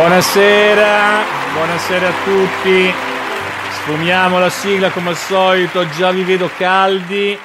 Buonasera, buonasera a tutti. Sfumiamo la sigla come al solito, già vi vedo caldi.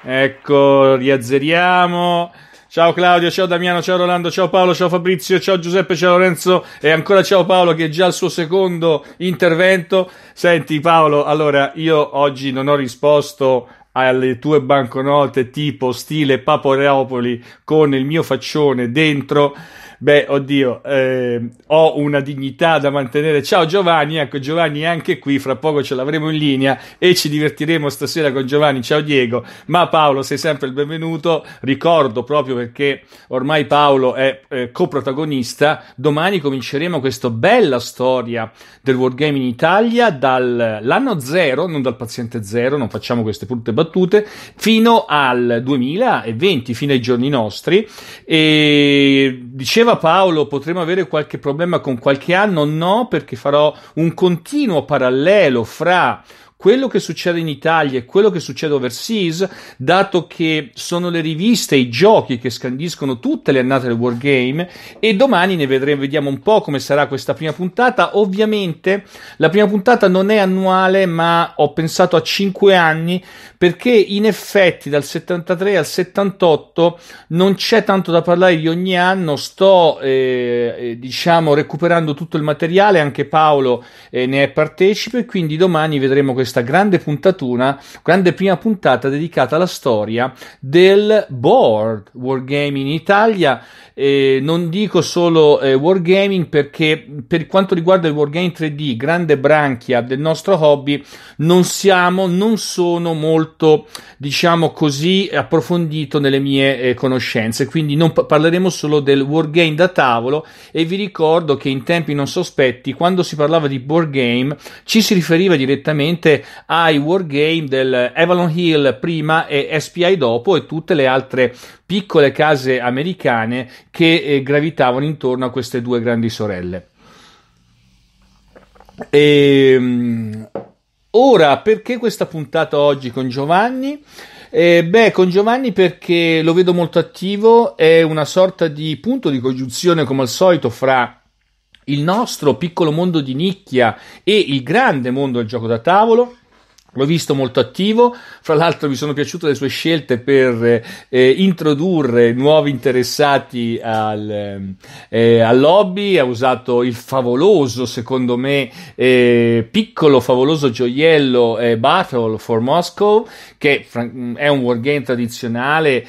Ecco, riazzeriamo. Ciao Claudio, ciao Damiano, ciao Rolando, ciao Paolo, ciao Fabrizio, ciao Giuseppe, ciao Lorenzo e ancora ciao Paolo che è già al suo secondo intervento. Senti Paolo, allora io oggi non ho risposto alle tue banconote tipo stile Paporeopoli con il mio faccione dentro Beh, oddio, eh, ho una dignità da mantenere. Ciao Giovanni, ecco Giovanni è anche qui, fra poco ce l'avremo in linea e ci divertiremo stasera con Giovanni. Ciao Diego, ma Paolo sei sempre il benvenuto. Ricordo proprio perché ormai Paolo è eh, coprotagonista, domani cominceremo questa bella storia del Wargame in Italia dall'anno zero, non dal paziente zero, non facciamo queste brutte battute, fino al 2020, fino ai giorni nostri. E diceva diceva Paolo, potremo avere qualche problema con qualche anno? No, perché farò un continuo parallelo fra quello che succede in Italia e quello che succede overseas, dato che sono le riviste e i giochi che scandiscono tutte le annate del Wargame e domani ne vedremo, vediamo un po' come sarà questa prima puntata. Ovviamente la prima puntata non è annuale, ma ho pensato a 5 anni perché in effetti dal 73 al 78 non c'è tanto da parlare di ogni anno, sto eh, eh, diciamo recuperando tutto il materiale, anche Paolo eh, ne è partecipe, quindi domani vedremo questa questa grande puntatuna, grande prima puntata dedicata alla storia del board wargame in Italia eh, non dico solo eh, wargaming perché per quanto riguarda il wargaming 3D, grande branchia del nostro hobby, non siamo, non sono molto, diciamo così, approfondito nelle mie eh, conoscenze, quindi non pa- parleremo solo del wargame da tavolo e vi ricordo che in tempi non sospetti, quando si parlava di wargame, ci si riferiva direttamente ai wargame del Avalon Hill prima e SPI dopo e tutte le altre piccole case americane che eh, gravitavano intorno a queste due grandi sorelle. E, ehm, ora, perché questa puntata oggi con Giovanni? Eh, beh, con Giovanni perché lo vedo molto attivo, è una sorta di punto di congiunzione come al solito fra il nostro piccolo mondo di nicchia e il grande mondo del gioco da tavolo L'ho visto molto attivo, fra l'altro mi sono piaciute le sue scelte per eh, eh introdurre nuovi interessati al, eh, eh, al, lobby, ha usato il favoloso, secondo me, eh, piccolo favoloso gioiello eh, Battle for Moscow, che è un wargame tradizionale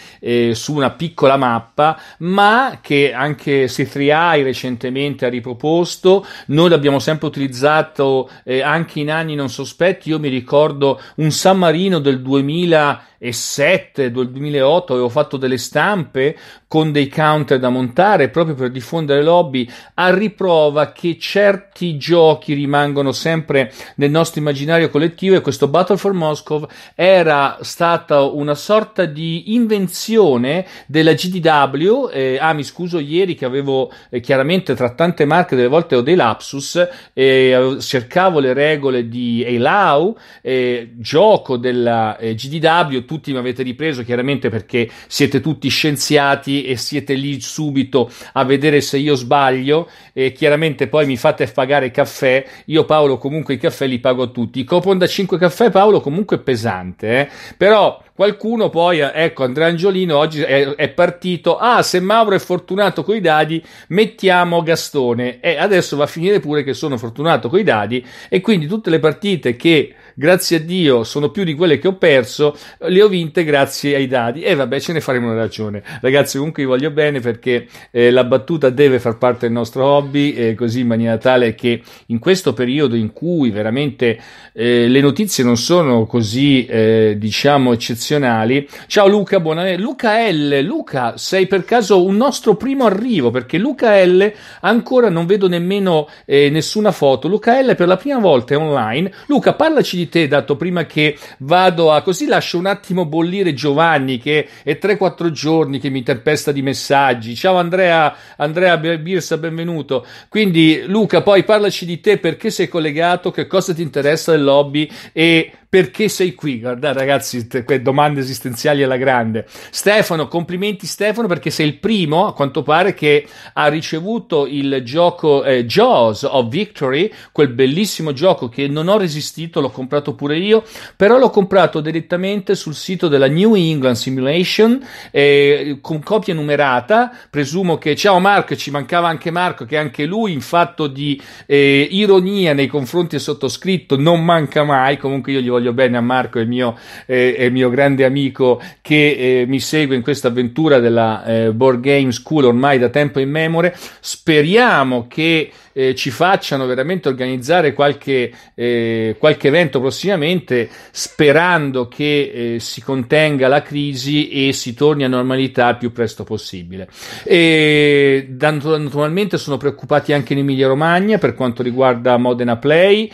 su una piccola mappa, ma che anche C3I recentemente ha riproposto, noi l'abbiamo sempre utilizzato anche in anni non sospetti, io mi ricordo ricordo un San Marino del 2000 2007, 2008 avevo fatto delle stampe con dei counter da montare proprio per diffondere lobby a riprova che certi giochi rimangono sempre nel nostro immaginario collettivo e questo Battle for Moscow era stata una sorta di invenzione della GDW eh, ah mi scuso ieri che avevo eh, chiaramente tra tante marche delle volte ho dei lapsus eh, cercavo le regole di Eilau eh, gioco della eh, GDW tutti mi avete ripreso, chiaramente perché siete tutti scienziati e siete lì subito a vedere se io sbaglio e chiaramente poi mi fate pagare caffè. Io Paolo comunque i caffè li pago a tutti. Il coupon da 5 caffè Paolo comunque è pesante, eh? però qualcuno poi, eh, ecco Andrea Angiolino oggi è, è, partito, ah se Mauro è fortunato coi dadi mettiamo Gastone e adesso va a finire pure che sono fortunato coi dadi e quindi tutte le partite che grazie a Dio sono più di quelle che ho perso, le ho vinte grazie ai dadi e vabbè ce ne faremo una ragione. Ragazzi comunque vi voglio bene perché eh, la battuta deve far parte del nostro hobby, eh, così in maniera tale che in questo periodo in cui veramente eh, le notizie non sono così eh, diciamo eccezionali. Ciao Luca, buonanotte. Luca L, Luca sei per caso un nostro primo arrivo perché Luca L ancora non vedo nemmeno eh, nessuna foto. Luca L per la prima volta è online. Luca parlaci di di te, dato prima che vado a così lascio un attimo bollire Giovanni che è 3-4 giorni che mi tempesta di messaggi. Ciao Andrea, Andrea Birsa, benvenuto. Quindi Luca, poi parlaci di te, perché sei collegato, che cosa ti interessa del lobby e perché sei qui? Guardate ragazzi, t- domande esistenziali alla grande. Stefano, complimenti Stefano perché sei il primo, a quanto pare, che ha ricevuto il gioco eh, Jaws of Victory, quel bellissimo gioco che non ho resistito, l'ho comprato pure io, però l'ho comprato direttamente sul sito della New England Simulation eh, con copia numerata, presumo che... Ciao Marco, ci mancava anche Marco, che anche lui in fatto di eh, ironia nei confronti del sottoscritto non manca mai, comunque io gli voglio voglio bene a Marco, il mio, eh, il mio grande amico che eh, mi segue in questa avventura della eh, Board Game School ormai da tempo in memore. Speriamo che eh, ci facciano veramente organizzare qualche, eh, qualche evento prossimamente, sperando che eh, si contenga la crisi e si torni a normalità il più presto possibile. E, naturalmente sono preoccupati anche in Emilia Romagna per quanto riguarda Modena Play.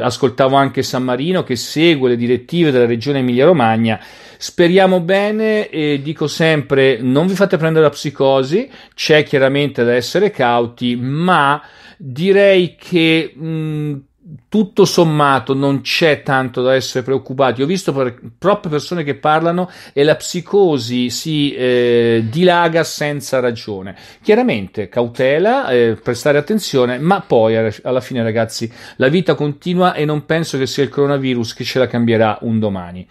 ascoltavo anche San Marino che segue le direttive della regione Emilia-Romagna. Speriamo bene e dico sempre non vi fate prendere la psicosi, c'è chiaramente da essere cauti, ma direi che mh, mm, tutto sommato non c'è tanto da essere preoccupati. Ho visto per, troppe persone che parlano e la psicosi si eh, dilaga senza ragione. Chiaramente cautela, eh, prestare attenzione, ma poi alla fine, ragazzi, la vita continua e non penso che sia il coronavirus che ce la cambierà un domani.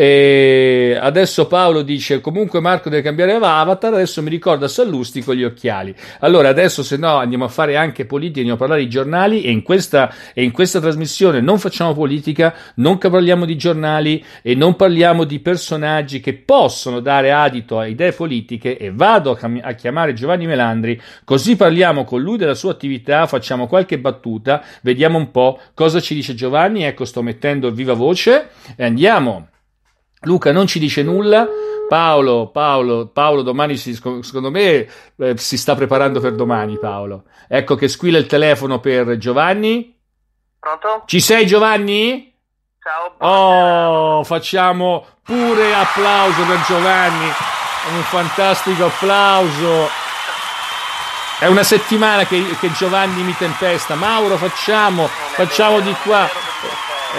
E adesso Paolo dice: Comunque, Marco deve cambiare avatar. Adesso mi ricorda Sallusti con gli occhiali. Allora, adesso, se no, andiamo a fare anche politica, andiamo a parlare di giornali. E in questa, e in questa trasmissione non facciamo politica, non parliamo di giornali e non parliamo di personaggi che possono dare adito a idee politiche. E vado a, cam- a chiamare Giovanni Melandri, così parliamo con lui della sua attività, facciamo qualche battuta, vediamo un po' cosa ci dice Giovanni. Ecco, sto mettendo viva voce e andiamo. Luca non ci dice nulla. Paolo, Paolo, Paolo, domani si, secondo me eh, si sta preparando per domani. Paolo, ecco che squilla il telefono per Giovanni. Pronto? Ci sei, Giovanni? Ciao. Oh, facciamo pure applauso per Giovanni. Un fantastico applauso. È una settimana che, che Giovanni mi tempesta. Mauro, facciamo, facciamo di qua.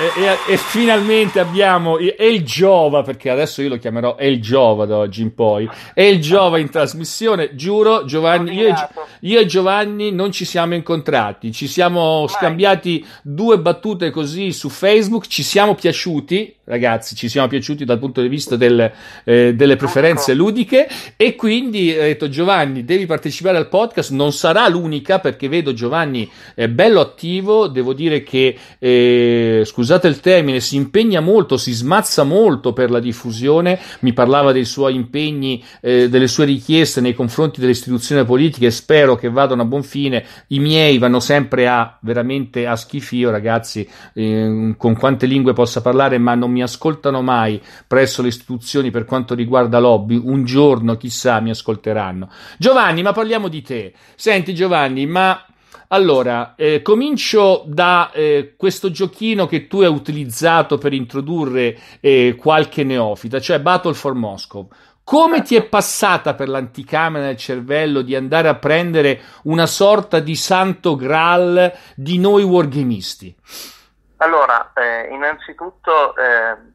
E, e, e, finalmente abbiamo El Giova, perché adesso io lo chiamerò El Giova da oggi in poi. El Giova in trasmissione, giuro, Giovanni, io e, io e, Giovanni non ci siamo incontrati, ci siamo scambiati due battute così su Facebook, ci siamo piaciuti, ragazzi, ci siamo piaciuti dal punto di vista del, eh, delle ecco. preferenze ludiche e quindi ho eh, detto Giovanni, devi partecipare al podcast, non sarà l'unica perché vedo Giovanni bello attivo, devo dire che, eh, scusate, scusate il termine, si impegna molto, si smazza molto per la diffusione, mi parlava dei suoi impegni, eh, delle sue richieste nei confronti delle istituzioni politiche, spero che vadano a buon fine, i miei vanno sempre a veramente a schifio ragazzi, eh, con quante lingue possa parlare, ma non mi ascoltano mai presso le istituzioni per quanto riguarda lobby, un giorno chissà mi ascolteranno. Giovanni, ma parliamo di te, senti Giovanni, ma allora, eh, comincio da eh, questo giochino che tu hai utilizzato per introdurre eh, qualche neofita, cioè Battle for Moscow. Come ti è certo. passata per l'anticamera del cervello di andare a prendere una sorta di santo graal di noi wargamisti? Allora, eh, innanzitutto eh,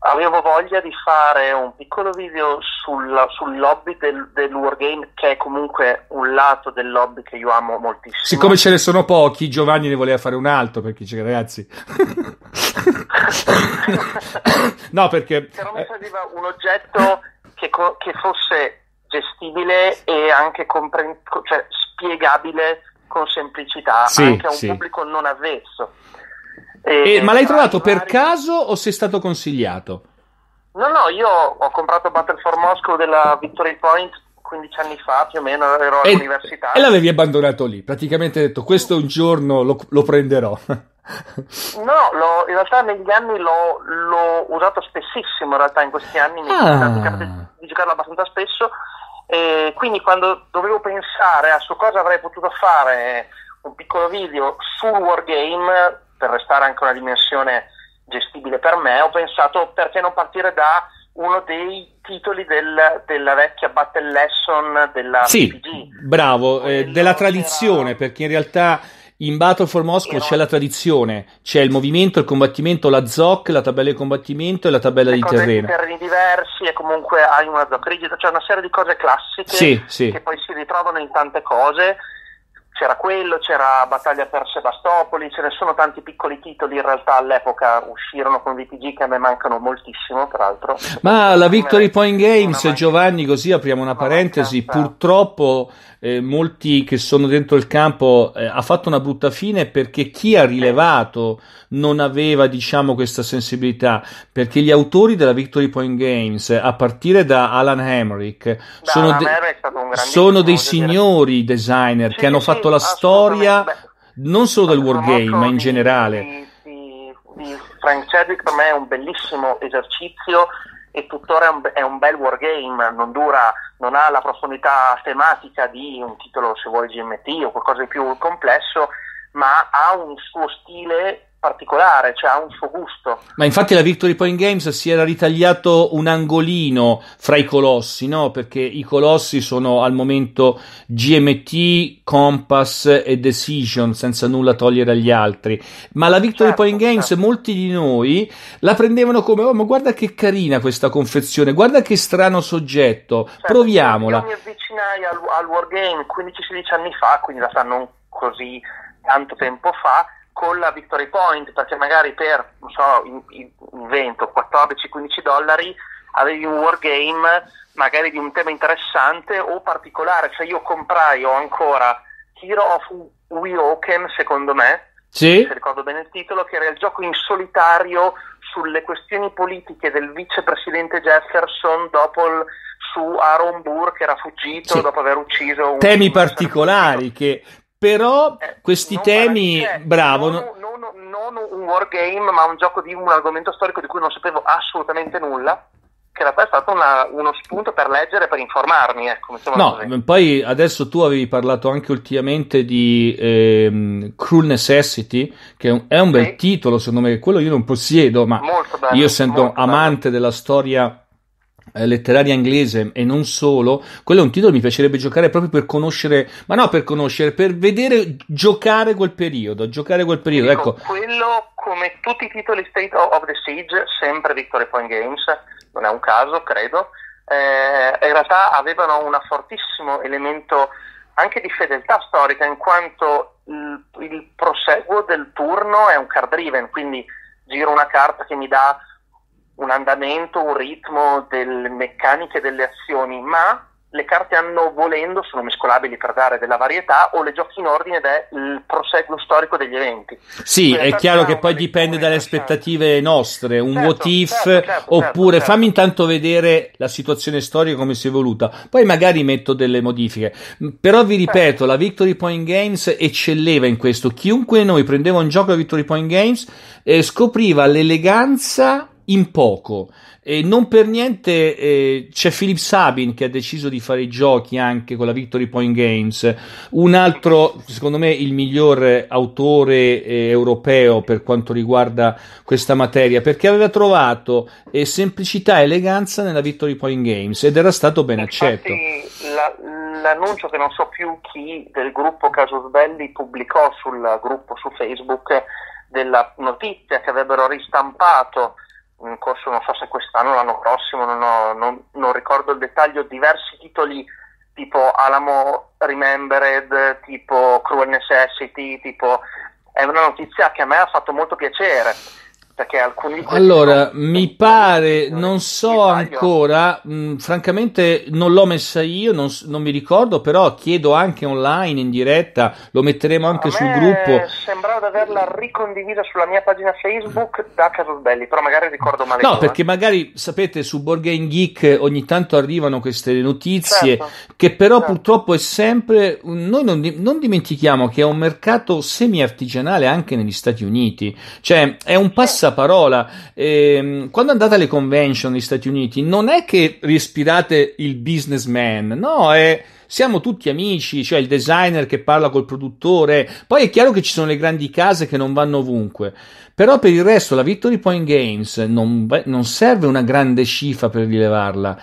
avevo voglia di fare un piccolo video sulla, sul lobby del, del wargame, che è comunque un lato del lobby che io amo moltissimo. Siccome ce ne sono pochi, Giovanni ne voleva fare un altro perché dice, ragazzi. no, perché. Però mi eh, serviva un oggetto che, co- che fosse gestibile e anche compre- cioè, spiegabile con semplicità sì, anche a un sì. pubblico non avvezzo. E, eh, eh, ma l'hai trovato per caso o sei stato consigliato? No, no, io ho comprato Battle for Moscow della Victory Point 15 anni fa più o meno, ero e, all'università. E l'avevi abbandonato lì, praticamente hai detto questo un giorno lo, lo prenderò. No, lo, in realtà negli anni l'ho, l'ho, usato spessissimo, in realtà in questi anni mi ah. di giocarlo abbastanza spesso e quindi quando dovevo pensare a su cosa avrei potuto fare un piccolo video sul wargame per restare anche una dimensione gestibile per me, ho pensato perché non partire da uno dei titoli del, della vecchia Battle Lesson della sì, PG. Bravo, eh, della tradizione, era... perché in realtà in Battle for Moscow c'è la tradizione, c'è il movimento, il combattimento, la ZOC, la tabella di combattimento e la tabella di terreno. Di terreni diversi e comunque hai una ZOC rigida, cioè una serie di cose classiche sì, sì. che poi si ritrovano in tante cose c'era quello, c'era Battaglia per Sebastopoli, ce ne sono tanti piccoli titoli in realtà all'epoca uscirono con VPG che a me mancano moltissimo, tra l'altro. Ma la Victory Point Games, Giovanni, così apriamo una parentesi, mancanza. purtroppo eh, molti che sono dentro il campo eh, ha fatto una brutta fine perché chi ha rilevato non aveva diciamo questa sensibilità perché gli autori della Victory Point Games a partire da Alan Hemrick sono, de- sono, dei signori dire. designer sì, che hanno sì, fatto la storia non solo del wargame ma in di, generale di, di Frank Chadwick per me è un bellissimo esercizio e tuttora è un, è un bel wargame, non dura, non ha la profondità tematica di un titolo se vuoi GMT o qualcosa di più complesso, ma ha un suo stile particolare, cioè ha un suo gusto. Ma infatti la Victory Point Games si era ritagliato un angolino fra i colossi, no? Perché i colossi sono al momento GMT, Compass e Decision, senza nulla togliere agli altri. Ma la Victory certo, Point Games, certo. molti di noi la prendevano come, oh ma guarda che carina questa confezione, guarda che strano soggetto, certo, proviamola. Io mi avvicinai al, al Wargame 15-16 anni fa, quindi la sanno così tanto tempo fa, con la Victory Point, perché magari per, non so, invento 14-15 dollari avevi un wargame magari di un tema interessante o particolare, cioè io comprai o ancora Hero of Weoken, secondo me, sì. se ricordo bene il titolo, che era il gioco in solitario sulle questioni politiche del vicepresidente Jefferson dopo il, su Aaron Burr che era fuggito sì. dopo aver ucciso un... Temi particolari che però eh, questi eh, temi, parla, cioè, bravo. Non, non, non un wargame, ma un gioco di un argomento storico di cui non sapevo assolutamente nulla che era stato una, uno spunto per leggere per informarmi. Ecco, no, poi adesso tu avevi parlato anche ultimamente di ehm, Cruel Necessity, che è un, è un sì. bel titolo, secondo me, quello io non possiedo, ma bello, io essendo amante bello. della storia eh, letteraria inglese e non solo, quello è un titolo che mi piacerebbe giocare proprio per conoscere, ma no per conoscere, per vedere giocare quel periodo, giocare quel periodo, ecco. ecco. Quello come tutti i titoli State of the Siege, sempre Victory Point Games, non è un caso, credo. Eh, in realtà avevano un fortissimo elemento anche di fedeltà storica, in quanto il, il proseguo del turno è un card driven, quindi giro una carta che mi dà un andamento, un ritmo, delle meccaniche delle azioni, ma le carte hanno, volendo, sono mescolabili per dare della varietà o le giochi in ordine ed è il proseguo storico degli eventi. Sì, è chiaro che poi dipende dalle aspettative nostre, un certo, what if, certo, certo, certo oppure certo. fammi intanto vedere la situazione storica come si è evoluta, poi magari metto delle modifiche. Però vi certo. ripeto, la Victory Point Games eccelleva in questo, chiunque noi prendeva un gioco da Victory Point Games eh, scopriva l'eleganza in poco. E non per niente eh, c'è Philip Sabin che ha deciso di fare i giochi anche con la Victory Point Games, un altro, secondo me, il miglior autore eh, europeo per quanto riguarda questa materia, perché aveva trovato eh, semplicità e eleganza nella Victory Point Games ed era stato ben accetto. Infatti, la, l'annuncio che non so più chi del gruppo Casus Belli pubblicò sul gruppo su Facebook della notizia che avrebbero ristampato in corso, non so se quest'anno o l'anno prossimo, non, ho, non, non, ricordo il dettaglio, diversi titoli tipo Alamo Remembered, tipo Cruel Necessity, tipo... È una notizia che a me ha fatto molto piacere perché alcuni Allora, sono... mi pare, non so ancora, mh, mm, francamente non l'ho messa io, non, non, mi ricordo, però chiedo anche online in diretta, lo metteremo anche sul gruppo. Sembrava di averla ricondivisa sulla mia pagina Facebook da Casosbelli, però magari ricordo male. No, perché eh. magari sapete su Board Game Geek ogni tanto arrivano queste notizie certo. che però certo. purtroppo è sempre noi non, non dimentichiamo che è un mercato semi artigianale anche negli Stati Uniti, cioè è un passaggio stessa parola. Ehm, quando andate alle convention negli Stati Uniti, non è che respirate il businessman, no, è siamo tutti amici, cioè il designer che parla col produttore. Poi è chiaro che ci sono le grandi case che non vanno ovunque. Però per il resto la Victory Point Games non, non serve una grande cifra per rilevarla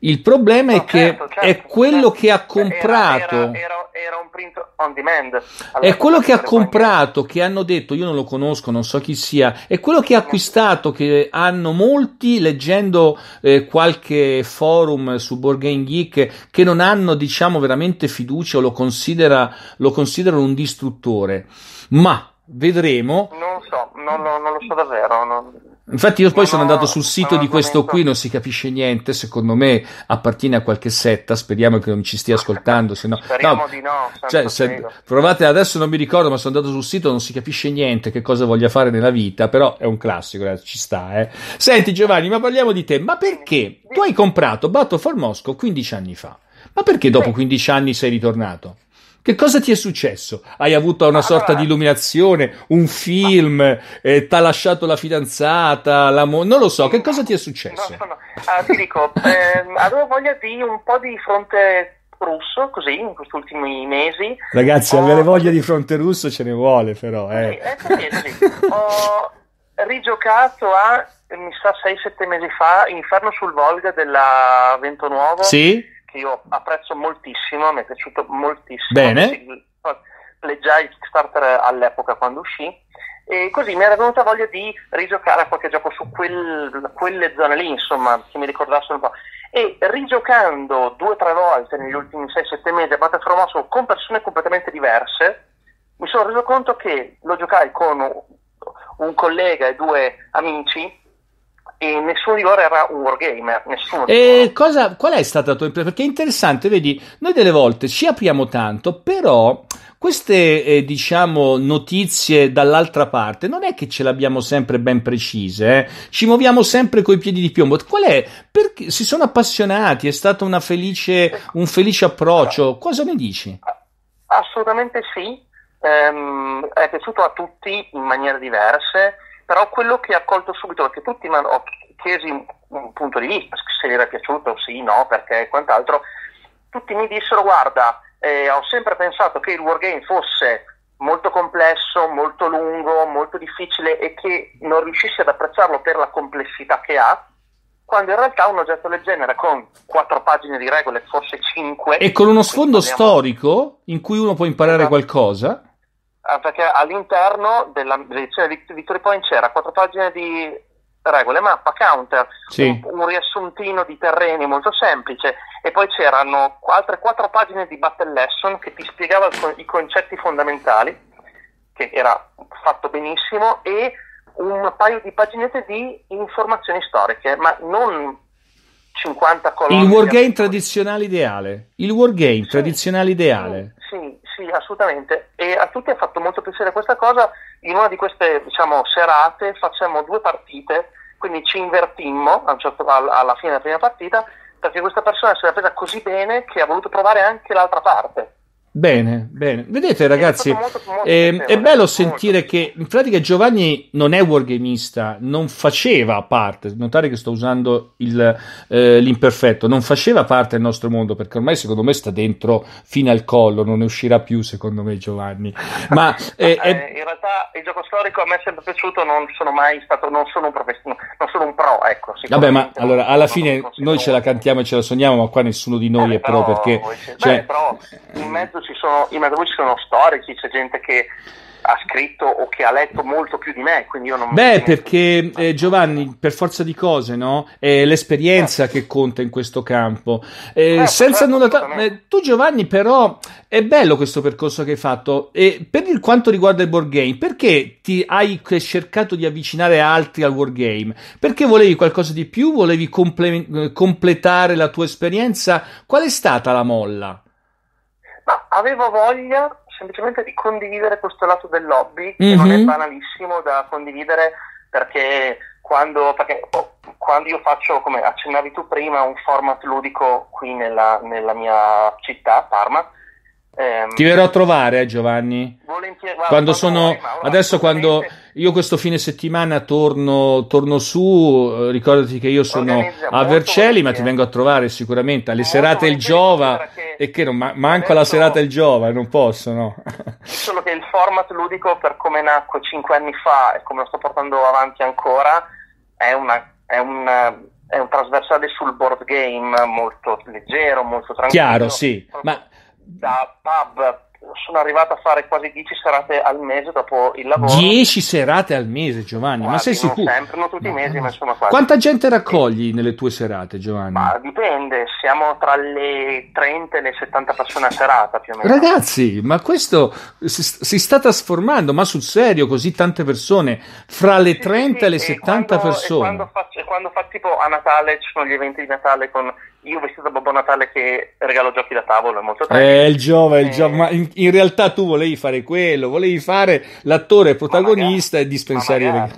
il problema no, è che certo, certo è quello certo. che ha comprato. Era, era, era un print on demand. È quello che ha comprato, che hanno detto, io non lo conosco, non so chi sia, è quello che ha acquistato, che hanno molti leggendo eh, qualche forum su Board Game Geek che non hanno, diciamo, veramente fiducia o lo, considera, lo considerano un distruttore. Ma vedremo. Non so, non, non, non lo so davvero. Non Infatti io poi sono andato sul sito di questo qui, non si capisce niente, secondo me appartiene a qualche setta, speriamo che non ci stia ascoltando, se no... no, no cioè, se, provate adesso non mi ricordo, ma sono andato sul sito, non si capisce niente che cosa voglia fare nella vita, però è un classico, eh, ci sta. Eh. Senti Giovanni, ma parliamo di te, ma perché tu hai comprato Battle for Moscow 15 anni fa? Ma perché dopo 15 anni sei ritornato? Che cosa ti è successo? Hai avuto una sorta di illuminazione, un film, ma... eh, ti ha lasciato la fidanzata, la mo- non lo so, che cosa ti è successo? No, no, no. Ah, ti dico, eh, avevo voglia di un po' di fronte russo, così, in questi ultimi mesi. Ragazzi, ho... avere voglia di fronte russo ce ne vuole però. Eh. eh. Sì, sì, sì. ho rigiocato a, mi sa, 6-7 mesi fa, Inferno sul Volga della Ventonuovo. Sì che io apprezzo moltissimo, mi è piaciuto moltissimo. Bene. Leggiai il Kickstarter all'epoca quando uscì e così mi era venuta voglia di rigiocare a qualche gioco su quel, quelle zone lì, insomma, che mi ricordassero un po'. E rigiocando due o tre volte negli ultimi 6-7 mesi a Battlefront Muscle con persone completamente diverse, mi sono reso conto che lo giocai con un collega e due amici e nessuno di loro era un wargamer. Nessuno e cosa, qual è stata la tua impressione? Perché è interessante, vedi, noi delle volte ci apriamo tanto, però queste eh, diciamo notizie dall'altra parte non è che ce le abbiamo sempre ben precise, eh? ci muoviamo sempre coi piedi di piombo. Qual è? Perché si sono appassionati, è stato felice, un felice approccio. Cosa ne dici? Assolutamente sì, um, è piaciuto a tutti in maniere diverse però quello che ha colto subito, perché tutti mi hanno chiesi un, un, punto di vista, se gli era piaciuto, sì, no, perché quant'altro, tutti mi dissero guarda, eh, ho sempre pensato che il wargame fosse molto complesso, molto lungo, molto difficile e che non riuscissi ad apprezzarlo per la complessità che ha, quando in realtà un oggetto del genere con quattro pagine di regole, forse cinque... E con uno sfondo parliamo... storico in cui uno può imparare esatto. qualcosa Ah, perché all'interno dell'edizione di cioè, Victory Point c'era quattro pagine di regole, mappa, counter, sì. un, un, riassuntino di terreni molto semplice e poi c'erano altre quattro pagine di battle lesson che ti spiegava il, i concetti fondamentali, che era fatto benissimo, e un paio di paginette di informazioni storiche, ma non 50 colonne. Il wargame tradizionale ideale. Il wargame sì. tradizionale ideale. Sì, sì, assolutamente. E a tutti ha fatto molto piacere questa cosa. In una di queste diciamo, serate facciamo due partite, quindi ci invertimmo certo, alla fine della prima partita, perché questa persona si era presa così bene che ha voluto provare anche l'altra parte. Bene, bene. Vedete ragazzi, è, ehm, molto, molto è, è bello sentire che in pratica Giovanni non è wargamista, non faceva parte, notare che sto usando il, eh, l'imperfetto, non faceva parte del nostro mondo perché ormai secondo me sta dentro fino al collo, non ne uscirà più secondo me Giovanni. Ma, eh, eh, in realtà il gioco storico a me è sempre piaciuto, non sono mai stato, non sono un professionista, non sono un pro, ecco. Vabbè, ma allora alla fine noi ce la cantiamo e ce la sogniamo, ma qua nessuno di noi eh, è però, pro perché... Cioè, beh, però in mezzo sono, in mezzo a voi ci sono storici, c'è gente che ha scritto o che ha letto molto più di me, quindi io non... Beh, perché eh, Giovanni, per forza di cose, no? È l'esperienza eh. che conta in questo campo. Eh, eh, senza certo, nulla... Ta- eh, tu Giovanni, però, è bello questo percorso che hai fatto. E per il, quanto riguarda il board game, perché ti hai cercato di avvicinare altri al board game? Perché volevi qualcosa di più? Volevi comple- eh, completare la tua esperienza? Qual è stata la molla? Ma avevo voglia semplicemente di condividere questo lato del lobby, che mm-hmm. non è mhm. banalissimo da condividere perché quando, perché oh, quando, io faccio, come accennavi tu prima, un format ludico qui nella, nella mia città, Parma. Ehm, Ti verrò a trovare, eh, Giovanni. Volentieri. Guarda, quando sono, prima, adesso quando... Presente io questo fine settimana torno, torno su, eh, ricordati che io sono a Vercelli, ma ti vengo a trovare sicuramente alle serate il Giova e che non, ma, manco alla serata il Giova, non posso, no? Solo che il format ludico per come nacque cinque anni fa e come lo sto portando avanti ancora è, una, è un è un trasversale sul board game molto leggero, molto tranquillo. Chiaro, sì. Ma da pub sono arrivato a fare quasi 10 serate al mese dopo il lavoro. 10 serate al mese, Giovanni, Guardi, ma sei sicuro? Non sempre, non tutti i mesi, ma insomma quasi. Quanta gente raccogli nelle tue serate, Giovanni? Ma dipende, siamo tra le 30 e le 70 persone a serata più o meno. Ragazzi, ma questo si, si sta trasformando, ma sul serio, così tante persone, fra le sì, 30 sì, e le 70 quando, persone. E quando, faccio, e quando fa tipo a Natale, ci sono gli eventi di Natale con io vestito vissuto Babbo Natale che regalo giochi da tavolo, è molto triste. Eh, il giova, il eh. giova, ma in, in, realtà tu volevi fare quello, volevi fare l'attore protagonista e dispensare i regali.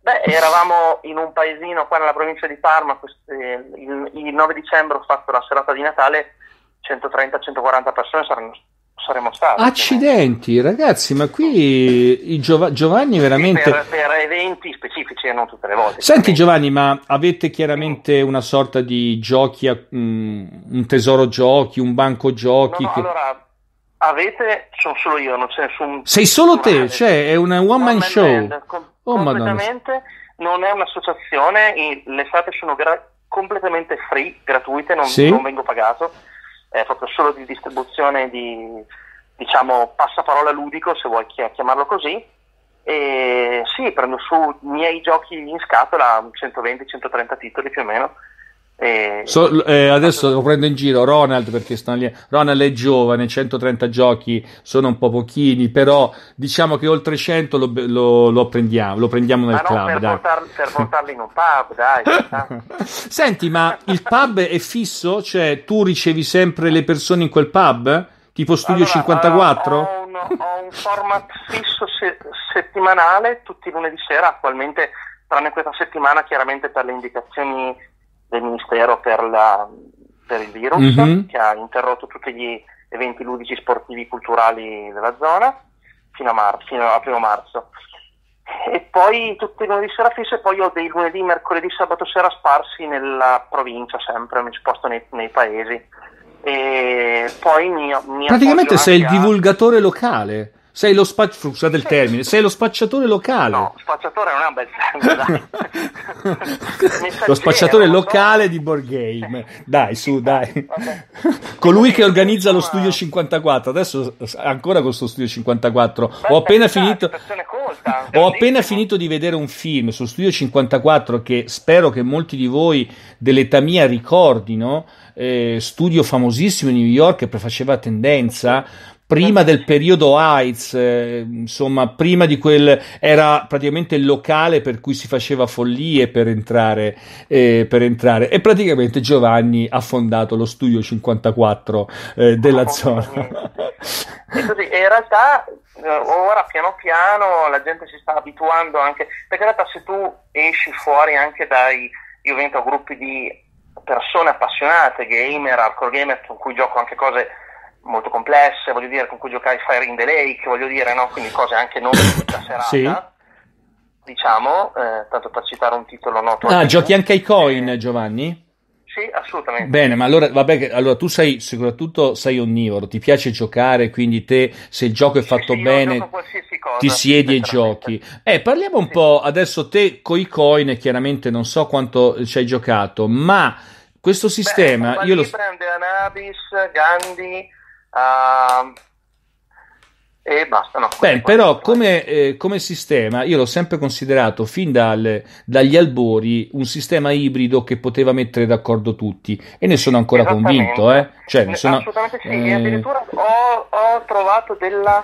Beh, eravamo in un paesino qua nella provincia di Parma, eh, il, il 9 dicembre ho fatto la serata di Natale, 130-140 persone saranno saremo stati. Accidenti, ovviamente. ragazzi, ma qui Giov- Giovanni veramente... Per, per, eventi specifici e non tutte le volte. Senti Giovanni, ma avete chiaramente una sorta di giochi, a, mh, mm, un tesoro giochi, un banco giochi? No, no, che... allora... Avete, sono solo io, non c'è nessun. Sei solo te, cioè è una one man show. Band, com- oh, completamente Madonna. non è un'associazione, le state sono gra- completamente free, gratuite, non, sì? non vengo pagato eh, proprio solo di distribuzione di diciamo passaparola ludico se vuoi chiamarlo così e sì prendo su i miei giochi in scatola 120-130 titoli più o meno e... Eh, so, eh, adesso lo prendo in giro Ronald perché stanno lì. Ronald è giovane, 130 giochi sono un po' pochini, però diciamo che oltre 100 lo, lo, lo prendiamo, lo prendiamo nel ma club. Per, portar, per, portarli in un pub, dai. Senti, ma il pub è fisso? Cioè tu ricevi sempre le persone in quel pub? Tipo Studio allora, 54? Uh, eh, ho, un, ho, un, format fisso se, settimanale tutti i lunedì sera, attualmente tranne questa settimana chiaramente per le indicazioni del Ministero per, la, per il virus, mm-hmm. che ha interrotto tutti gli eventi ludici, sportivi, culturali della zona fino a, mar- fino a primo marzo. E poi tutti i lunedì sera fisse, e poi ho dei lunedì, mercoledì, sabato sera sparsi nella provincia sempre, mi sposto nei, nei paesi. E poi mi, mi Praticamente sei il divulgatore locale. Sei lo, spac... sei lo spacciatore locale. No, spacciatore non è un bel termine. lo spacciatore locale so. di Board Game. Dai, su, dai. Vabbè. Colui che organizza lo studio 54. Adesso ancora con lo studio 54. ho appena finito certo, Ho appena finito di vedere un film su studio 54 che spero che molti di voi dell'età mia ricordino. Eh, studio famosissimo di New York che faceva tendenza prima del periodo AIDS, eh, insomma, prima di quel era praticamente il locale per cui si faceva follie per entrare, eh, per entrare. e praticamente Giovanni ha fondato lo studio 54 eh, della oh, zona. È così, in realtà eh, ora piano piano la gente si sta abituando anche, perché in realtà se tu esci fuori anche dai, io vento a gruppi di persone appassionate, gamer, hardcore gamer, con cui gioco anche cose molto complesse, voglio dire, con cui giocai Fire in the Lake, voglio dire, no? quindi cose anche non tutta serata. Sì. Diciamo, eh, tanto per citare un titolo noto. Ah, giochi anche ai coin, Giovanni? Sì, assolutamente. Bene, ma allora, vabbè, allora tu sei soprattutto sei onnivoro, ti piace giocare, quindi te se il gioco è fatto sì, bene cosa, ti siedi e giochi. Eh, parliamo un sì. po' adesso te coi coin, chiaramente non so quanto ci hai giocato, ma questo sistema Beh, io lo prende Anabis, Gandhi Ehm, e basta. No, Beh, però come, eh, come, sistema io l'ho sempre considerato fin dal, dagli albori un sistema ibrido che poteva mettere d'accordo tutti e ne sono ancora convinto. Eh. Cioè, ne eh, sono, Assolutamente sì, eh... addirittura ho, ho, trovato della,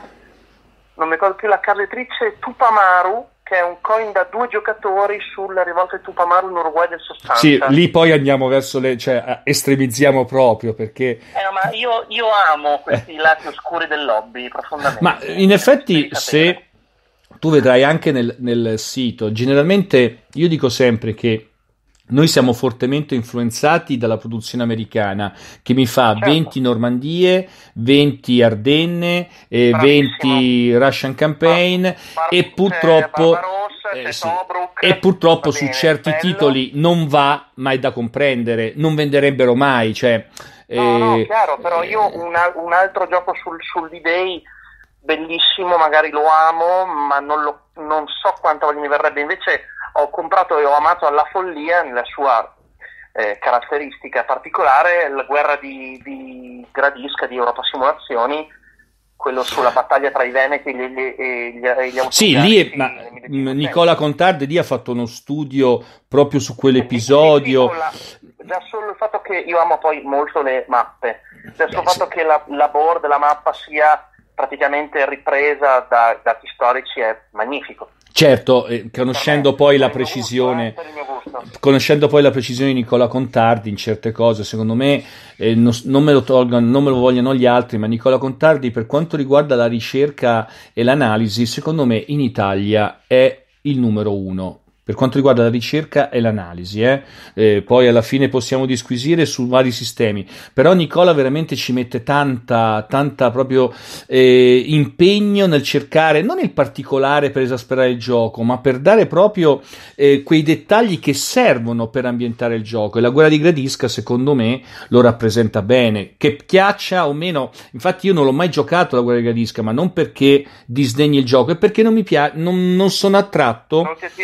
non mi ricordo più, la carletrice Tupamaru che è un coin da due giocatori sulla rivolta di Tupamaru in Uruguay del 60. Sì, lì poi andiamo verso le... cioè eh, estremizziamo proprio perché... Eh, no, ma io, io amo eh. questi lati oscuri del lobby profondamente. Ma in effetti se tu vedrai anche nel, nel sito, generalmente io dico sempre che noi siamo fortemente influenzati dalla produzione americana che mi fa certo. 20 Normandie, 20 Ardenne, eh, 20 Russian Campaign Bar- Bar- eh, e purtroppo... Eh, sì. e purtroppo bene, su certi bello. titoli non va, ma è da comprendere, non venderebbero mai. Cioè, no, eh, no, chiaro, però io eh, un, un altro gioco sul, sull'idei bellissimo, magari lo amo, ma non, lo, non so quanto mi verrebbe invece ho comprato e ho amato alla follia nella sua eh, caratteristica particolare la guerra di, di Gradisca di Europa Simulazioni quello sulla battaglia tra i Veneti e gli, e gli, e gli Sì, lì è, ma, Nicola Contardi ha fatto uno studio proprio su quell'episodio. Sì, sì, la, già solo il fatto che io amo poi molto le mappe, già solo il fatto sì. che la, la board della mappa sia praticamente ripresa da dati storici è magnifico. Certo, eh, conoscendo, me, poi gusto, eh, conoscendo poi la precisione di Nicola Contardi in certe cose, secondo me eh, no, non, me lo tolgano, non me lo vogliono gli altri, ma Nicola Contardi per quanto riguarda la ricerca e l'analisi, secondo me in Italia è il numero uno per quanto riguarda la ricerca e l'analisi. Eh? Eh, poi alla fine possiamo disquisire su vari sistemi, però Nicola veramente ci mette tanta, tanta proprio eh, impegno nel cercare non il particolare per esasperare il gioco, ma per dare proprio eh, quei dettagli che servono per ambientare il gioco. E la guerra di Gradisca, secondo me, lo rappresenta bene. Che piaccia o meno, infatti, io non l'ho mai giocato la guerra di Gradisca, ma non perché disdegni il gioco, è perché non mi piace, non, non sono attratto. Non si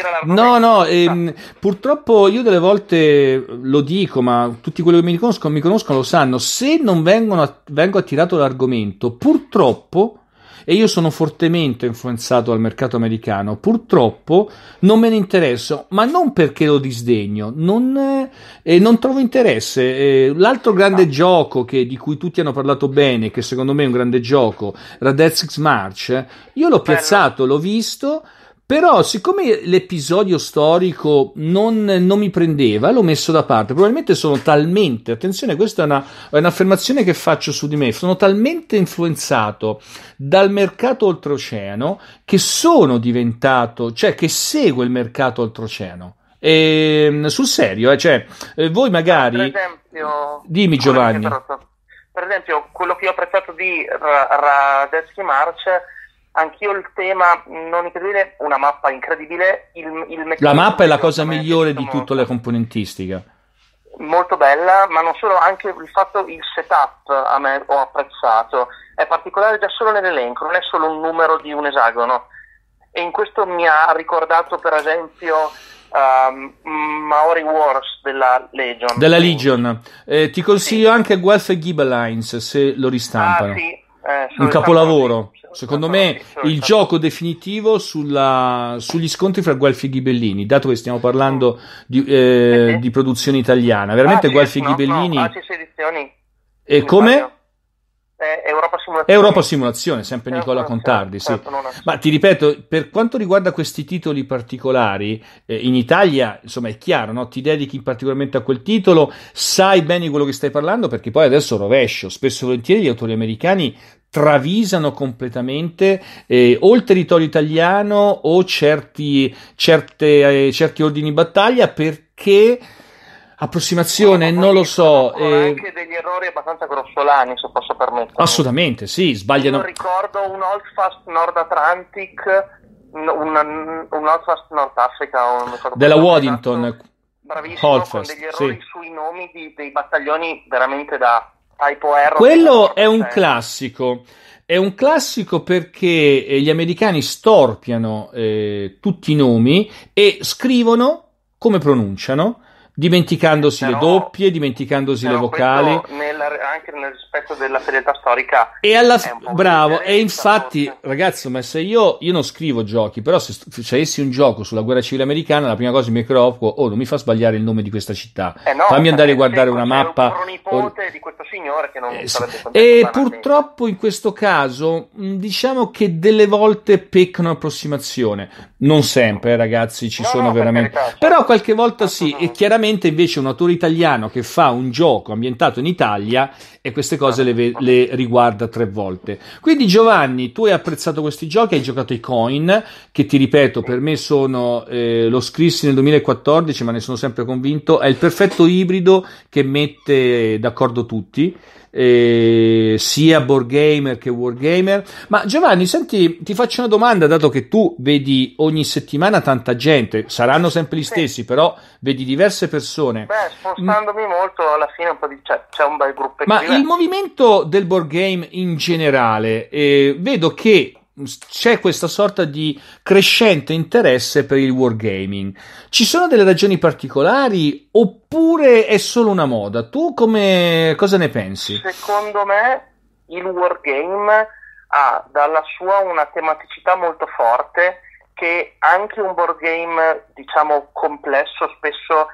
No, ecco, ehm, ecco. purtroppo io delle volte lo dico, ma tutti quelli che mi conoscono, mi conoscono lo sanno, se non vengono, vengo attirato l'argomento, purtroppo e io sono fortemente influenzato dal mercato americano. Purtroppo non me ne interesso, ma non perché lo disdegno, non, eh, non trovo interesse. Eh, l'altro grande ah. gioco che, di cui tutti hanno parlato bene, che secondo me è un grande gioco, Red March, eh, io l'ho piazzato, l'ho visto però, siccome l'episodio storico non, non, mi prendeva, l'ho messo da parte. Probabilmente sono talmente, attenzione, questa è, una, è un'affermazione che faccio su di me, sono talmente influenzato dal mercato oltreoceano che sono diventato, cioè che seguo il mercato oltreoceano. E, ehm, sul serio, eh, cioè, eh, voi magari... Per Esempio, Dimmi Giovanni. Per esempio, quello che ho apprezzato di Radeschi March anch'io il tema non incredibile, una mappa incredibile. Il, il la mappa è la cosa migliore di tutta la componentistica. Molto bella, ma non solo, anche il fatto, il setup a me ho apprezzato. È particolare già solo nell'elenco, non è solo un numero di un esagono. E in questo mi ha ricordato, per esempio, um, Maori Wars della Legion. Della Legion. Eh, ti consiglio sì. anche Guelph e Ghibellines, se lo ristampano. Ah, sì un eh, capolavoro. Secondo me il gioco definitivo sulla, sugli scontri fra Guelfi e Ghibellini, dato che stiamo parlando oh. di, eh, eh di produzione italiana, veramente ah, Guelfi e Ghibellini. No, e come? eh, Europa Simulazione. Europa Simulazione, sempre Europa Nicola Contardi. Sì. Certo, Ma ti ripeto, per quanto riguarda questi titoli particolari, eh, in Italia insomma è chiaro, no? ti dedichi particolarmente a quel titolo, sai bene di quello che stai parlando, perché poi adesso rovescio. Spesso e volentieri gli autori americani travisano completamente eh, o il territorio italiano o certi, certe, eh, certi ordini di battaglia perché Approssimazione, non lo so. Eh... anche degli errori abbastanza grossolani, se posso permettere. Assolutamente, sì, sbagliano. Io ricordo un Old Fast Nord Atlantic, un, un Old Fast Nord Africa. Della Waddington. Esatto. Bravissimo, Old con degli errori sì. sui nomi di, dei battaglioni veramente da tipo R. Quello è un classico. È un classico perché eh, gli americani storpiano eh, tutti i nomi e scrivono come pronunciano dimenticandosi Però, le doppie, dimenticandosi le vocali. Nella, anche nel rispetto della fedeltà storica. E alla, bravo, e infatti, forse. ragazzi, ma se io, io, non scrivo giochi, però se facessi un gioco sulla guerra civile americana, la prima cosa mi preoccupo, oh, non mi fa sbagliare il nome di questa città. Eh no, Fammi andare a guardare una mappa. Un eh, sì. E purtroppo in questo caso, mm, diciamo che delle volte peccano approssimazione. Non sempre, ragazzi, ci no, sono no, veramente. Carità, cioè. Però certo. qualche volta sì, e chiaramente raramente invece un autore italiano che fa un gioco ambientato in Italia e queste cose le, le riguarda tre volte. Quindi Giovanni, tu hai apprezzato questi giochi, hai giocato i coin, che ti ripeto, per me sono, eh, lo scrissi nel 2014, ma ne sono sempre convinto, è il perfetto ibrido che mette d'accordo tutti eh, sia board gamer che wargamer. Ma Giovanni, senti, ti faccio una domanda, dato che tu vedi ogni settimana tanta gente, saranno sempre gli stessi, sì. però vedi diverse persone. Beh, spostandomi mm. molto, alla fine un po' di, cioè, c'è un bel gruppo. Ma il movimento del board game in generale, eh, vedo che c'è questa sorta di crescente interesse per il wargaming. Ci sono delle ragioni particolari oppure è solo una moda? Tu come, cosa ne pensi? Secondo me il wargame ha dalla sua una tematicità molto forte che anche un board game diciamo complesso spesso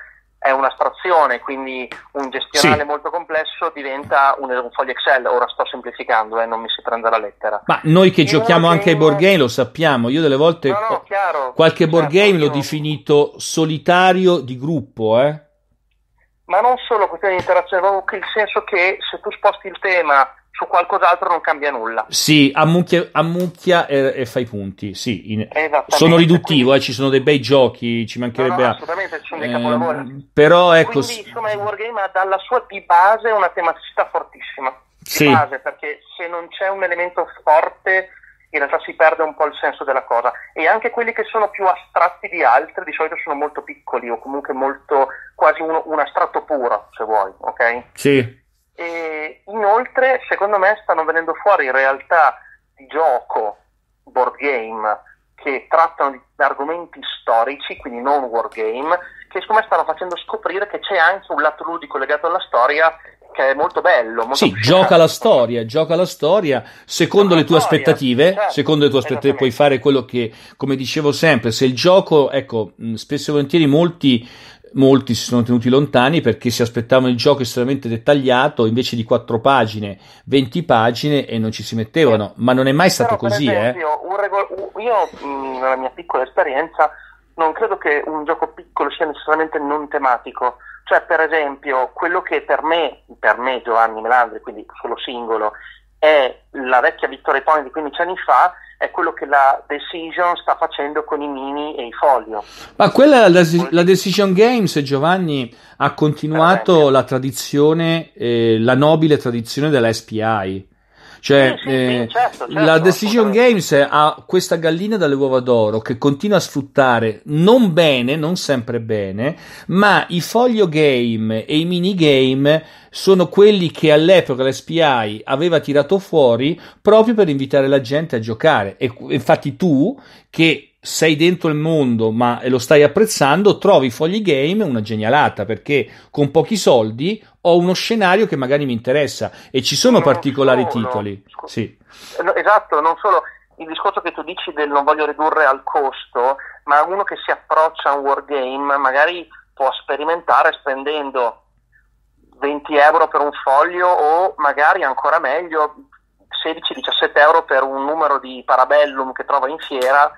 è un'astrazione, quindi un gestionale sì. molto complesso diventa un, un, foglio Excel. Ora sto semplificando e eh, non mi si prende la lettera. Ma noi che e giochiamo anche ai board game lo sappiamo. Io delle volte no, no, chiaro, qualche certo, board game l'ho definito solitario di gruppo, eh? Ma non solo questione di interazione, proprio il senso che se tu sposti il tema su qualcos'altro non cambia nulla. Sì, ammucchia, ammucchia e, e fai punti. Sì, in... sono riduttivo, eh, ci sono dei bei giochi, ci mancherebbe no, no, assolutamente, ci sono dei capolavori. Ehm, però ecco, quindi insomma, il wargame ha dalla sua di base una tematicità fortissima. Di sì. base, perché se non c'è un elemento forte in realtà si perde un po' il senso della cosa e anche quelli che sono più astratti di altri di solito sono molto piccoli o comunque molto quasi uno, un astratto puro se vuoi ok sì e inoltre, secondo me, stanno venendo fuori realtà di gioco, board game, che trattano di argomenti storici, quindi non game, che secondo me stanno facendo scoprire che c'è anche un lato ludico legato alla storia che è molto bello. Molto sì, gioca la storia, gioca la storia secondo la le tue storia, aspettative, certo, secondo le tue aspettative puoi fare quello che, come dicevo sempre, se il gioco, ecco, spesso e volentieri molti molti si sono tenuti lontani perché si aspettavano il gioco estremamente dettagliato invece di 4 pagine, 20 pagine e non ci si mettevano, ma non è mai stato Però, così. Eh? Esempio, eh. regol- io, mm, nella mia piccola esperienza, non credo che un gioco piccolo sia necessariamente non tematico. Cioè, per esempio, quello che per me, per me Giovanni Melandri, quindi solo singolo, è la vecchia Vittoria Pony di 15 anni fa, è quello che la Decision sta facendo con i mini e i folio. Ma quella, la, la Decision Games, Giovanni, ha continuato eh, la tradizione, eh, la nobile tradizione della SPI cioè, sì, sì, eh, certo, certo, la Decision Games ha questa gallina dalle uova d'oro che continua a sfruttare non bene, non sempre bene, ma i foglio game e i minigame sono quelli che all'epoca l'SPI aveva tirato fuori proprio per invitare la gente a giocare. E infatti tu, che sei dentro il mondo ma lo stai apprezzando, trovi i Fogli Game una genialata perché con pochi soldi ho uno scenario che magari mi interessa e ci sono non particolari solo, titoli. Scu- sì. Esatto, non solo il discorso che tu dici del non voglio ridurre al costo, ma uno che si approccia a un wargame magari può sperimentare spendendo 20 euro per un foglio o magari ancora meglio 16-17 euro per un numero di Parabellum che trova in fiera,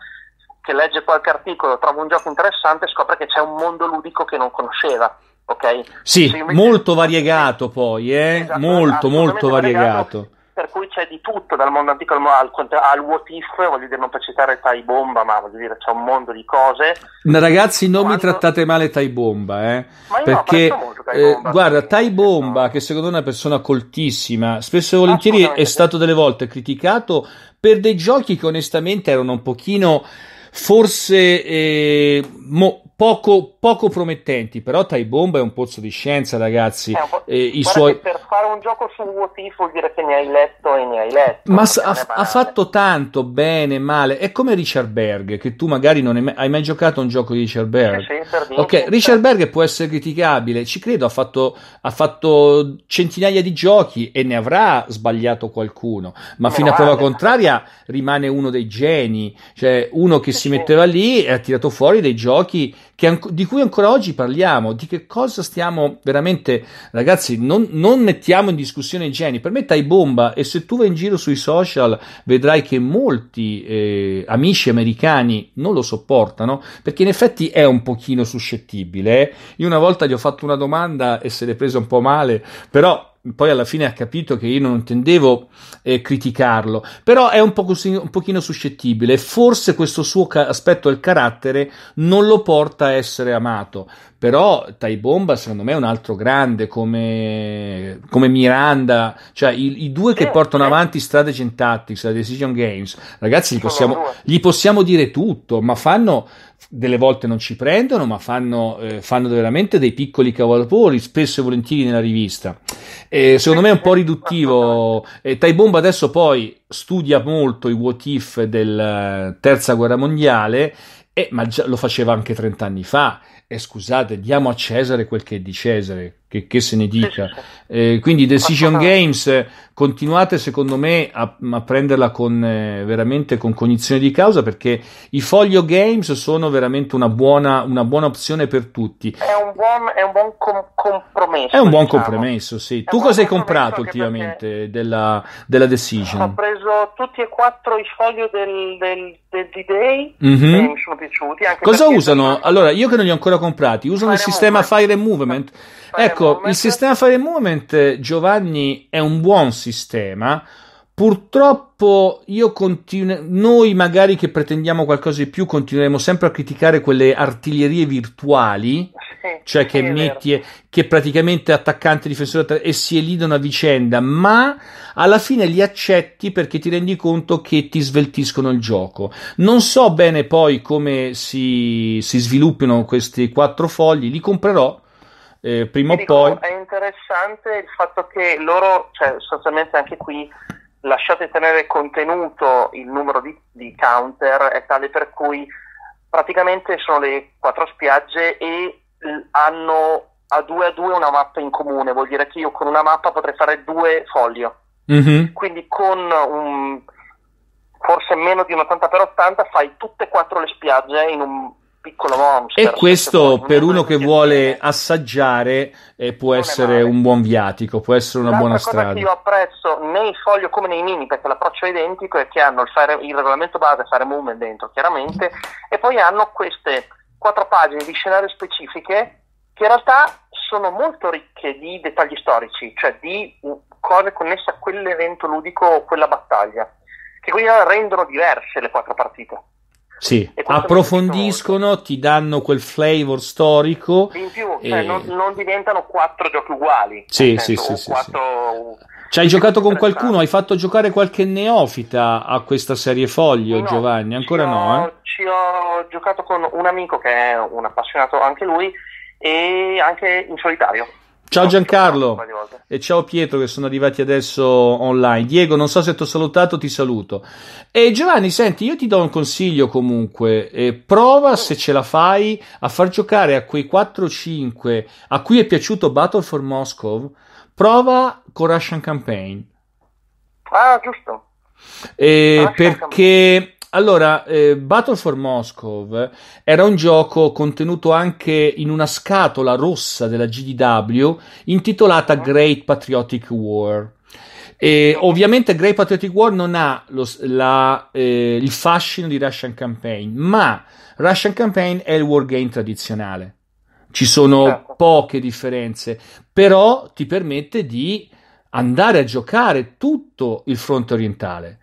che legge qualche articolo, trova un gioco interessante e scopre che c'è un mondo ludico che non conosceva. Okay? Sì, invece... molto variegato poi, eh? esatto, esatto molto molto variegato. Per cui c'è di tutto, dal mondo antico al, al, al what if, voglio dire non per citare Tai Bomba, ma voglio dire c'è un mondo di cose. ragazzi non Quando... mi trattate male Tai Bomba, eh? perché no, tai eh, bomba, eh, guarda, Tai Bomba, no. che secondo me è una persona coltissima, spesso e volentieri è stato delle volte criticato per dei giochi che onestamente erano un pochino forse eh, mo, poco, poco promettenti, però Tai Bomba è un pozzo di scienza, ragazzi. Eh, po- eh, suoi... Per fare un gioco su What If vuol dire che ne hai letto e ne hai letto. Ma ha, ha, fatto tanto bene, male. È come Richard Berg, che tu magari non mai... hai mai giocato a un gioco di Richard Berg. Sì, sì, Richard Berg può essere criticabile, ci credo, ha fatto, ha fatto, centinaia di giochi e ne avrà sbagliato qualcuno, ma no, fino a prova vale. contraria rimane uno dei geni, cioè uno che sì, si metteva lì e ha tirato fuori dei giochi che, di cui ancora oggi parliamo, di che cosa stiamo veramente, ragazzi, non, non mettiamo in discussione i geni, per me Tai Bomba e se tu vai in giro sui social vedrai che molti eh, amici americani non lo sopportano perché in effetti è un pochino suscettibile. Eh? Io una volta gli ho fatto una domanda e se l'è presa un po' male, però poi alla fine ha capito che io non intendevo eh, criticarlo, però è un, po un pochino suscettibile, forse questo suo ca- aspetto del carattere non lo porta a essere amato, però Tai Bomba secondo me è un altro grande come, come Miranda, cioè i, i due che eh, portano eh. avanti Strategy and Tactics, la Decision Games, ragazzi gli possiamo, gli possiamo dire tutto, ma fanno delle volte non ci prendono, ma fanno, eh, fanno veramente dei piccoli cavolapori, spesso e volentieri nella rivista. Eh, secondo me è un po' riduttivo. Eh, tai Bomba adesso poi studia molto i what if della eh, terza guerra mondiale, eh, ma lo faceva anche 30 anni fa. E eh, scusate, diamo a Cesare quel che è di Cesare, che, che se ne dica. Eh, quindi Decision Games, eh, continuate secondo me a, a prenderla con, eh, veramente con cognizione di causa perché i Foglio Games sono veramente una buona, una buona opzione per tutti. È un buon, è un buon com- compromesso. È un buon diciamo. compromesso, sì. È tu cosa hai comprato ultimamente della, della, Decision? Ho preso tutti e quattro i foglio del, del, del D-Day mm-hmm. mi sono piaciuti. cosa usano? Allora, io che non li ho ancora comprati, usano fire il sistema movement. Fire and Movement. Fire ecco, movement. il sistema Fire and Movement, eh, Giovanni, è un buon sistema Purtroppo io continu- noi magari che pretendiamo qualcosa di più continueremo sempre a criticare quelle artiglierie virtuali, sì, eh, cioè che, metti, che praticamente attaccante e difensore e si elidono a vicenda, ma alla fine li accetti perché ti rendi conto che ti sveltiscono il gioco. Non so bene poi come si, si sviluppino questi quattro fogli, li comprerò. Eh, prima o poi è interessante il fatto che loro, cioè sostanzialmente anche qui lasciate tenere contenuto il numero di, di counter è tale per cui praticamente sono le quattro spiagge e hanno a due a due una mappa in comune, vuol dire che io con una mappa potrei fare due foglio. Mm-hmm. Quindi con un, forse meno di un 80 x 80 fai tutte e quattro le spiagge in un piccolo monster. E questo per uno che vuole assaggiare eh, può non essere un buon viatico, può essere una L'altra buona strada. Cosa che io apprezzo nei foglio come nei mini, perché l'approccio è identico, è che hanno il, fare, il regolamento base, fare movement dentro chiaramente, e poi hanno queste quattro pagine di scenario specifiche che in realtà sono molto ricche di dettagli storici, cioè di cose connesse a quell'evento ludico o quella battaglia, che quindi rendono diverse le quattro partite. Sì, approfondiscono, ti danno quel flavor storico. In più, cioè, e... cioè, non, non, diventano quattro giochi uguali. Sì, sì, senso, sì, sì, quattro... sì. Ci hai giocato con qualcuno? Hai fatto giocare qualche neofita a questa serie foglio, no, Giovanni? Ancora ho, no? Eh? Ci ho giocato con un amico che è un appassionato anche lui e anche in solitario. Ciao Giancarlo e ciao Pietro che sono arrivati adesso online. Diego, non so se ti ho salutato, ti saluto. E Giovanni, senti, io ti do un consiglio comunque, eh, prova se ce la fai a far giocare a quei 4-5 a cui è piaciuto Battle for Moscow, prova con Russian Campaign. Ah, giusto. Eh, perché... Campaign allora, eh, Battle for Moscow era un gioco contenuto anche in una scatola rossa della GDW intitolata ah. Great Patriotic War. E ovviamente Great Patriotic War non ha lo, la, eh, il fascino di Russian Campaign, ma Russian Campaign è il wargame tradizionale. Ci sono certo. poche differenze, però ti permette di andare a giocare tutto il fronte orientale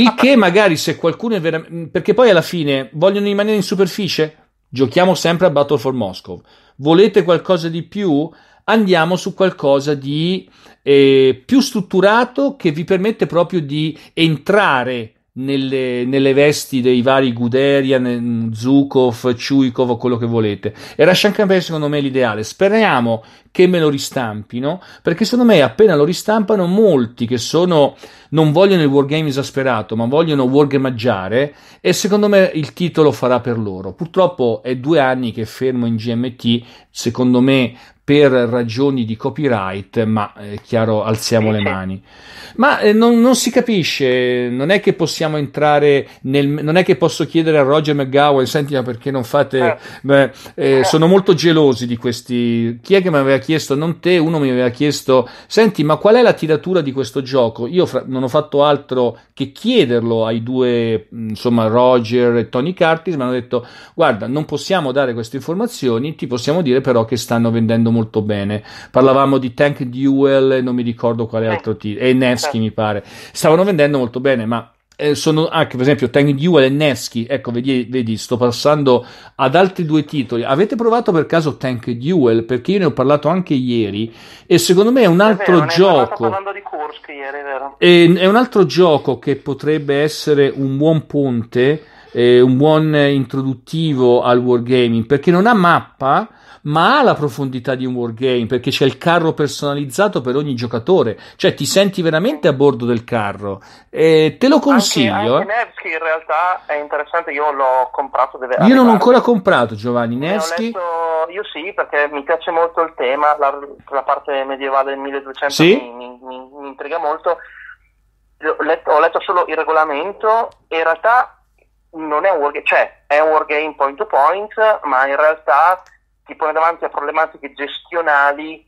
il che magari se qualcuno è veramente... Perché poi alla fine vogliono rimanere in superficie? Giochiamo sempre a Battle for Moscow. Volete qualcosa di più? Andiamo su qualcosa di eh, più strutturato che vi permette proprio di entrare nelle, nelle, vesti dei vari Guderian, Zukov, Chuikov o quello che volete. E Russian Campaign secondo me è l'ideale. Speriamo che me lo ristampino, perché secondo me appena lo ristampano molti che sono, non vogliono il wargame esasperato, ma vogliono wargamaggiare, e secondo me il titolo farà per loro. Purtroppo è due anni che fermo in GMT, secondo me per ragioni di copyright, ma è eh, chiaro, alziamo le mani. Ma eh, non, non, si capisce, non è che possiamo entrare nel. Non è che posso chiedere a Roger McGowan, senti, ma perché non fate. Eh. Beh, eh, eh, sono molto gelosi di questi. Chi è che mi aveva chiesto? Non te, uno mi aveva chiesto, senti, ma qual è la tiratura di questo gioco? Io fra- non ho fatto altro che chiederlo ai due, insomma, Roger e Tony Curtis, mi hanno detto, guarda, non possiamo dare queste informazioni, ti possiamo dire però che stanno vendendo molto molto bene. Parlavamo di Tank Duel, non mi ricordo quale eh, altro titolo, e Nevsky esatto. mi pare. Stavano vendendo molto bene, ma eh, sono anche per esempio Tank Duel e Neschi. Ecco, vedi, vedi, sto passando ad altri due titoli. Avete provato per caso Tank Duel? Perché io ne ho parlato anche ieri e secondo me è un altro è vero, gioco. Kursk, ieri, è, è un altro gioco che potrebbe essere un buon ponte, eh, un buon introduttivo al wargaming perché non ha mappa ma ha la profondità di un wargame perché c'è il carro personalizzato per ogni giocatore, cioè ti senti veramente a bordo del carro. Eh, te lo consiglio. Anche, anche Nevsky in realtà è interessante, io l'ho comprato. Deve io non ho ancora comprato Giovanni Nevsky. Letto, io sì, perché mi piace molto il tema, la, la parte medievale del 1200 sì? mi, mi, mi intriga molto. Ho letto, ho letto solo il regolamento e in realtà non è un wargame, cioè è un wargame point to point, ma in realtà ti pone davanti a problematiche gestionali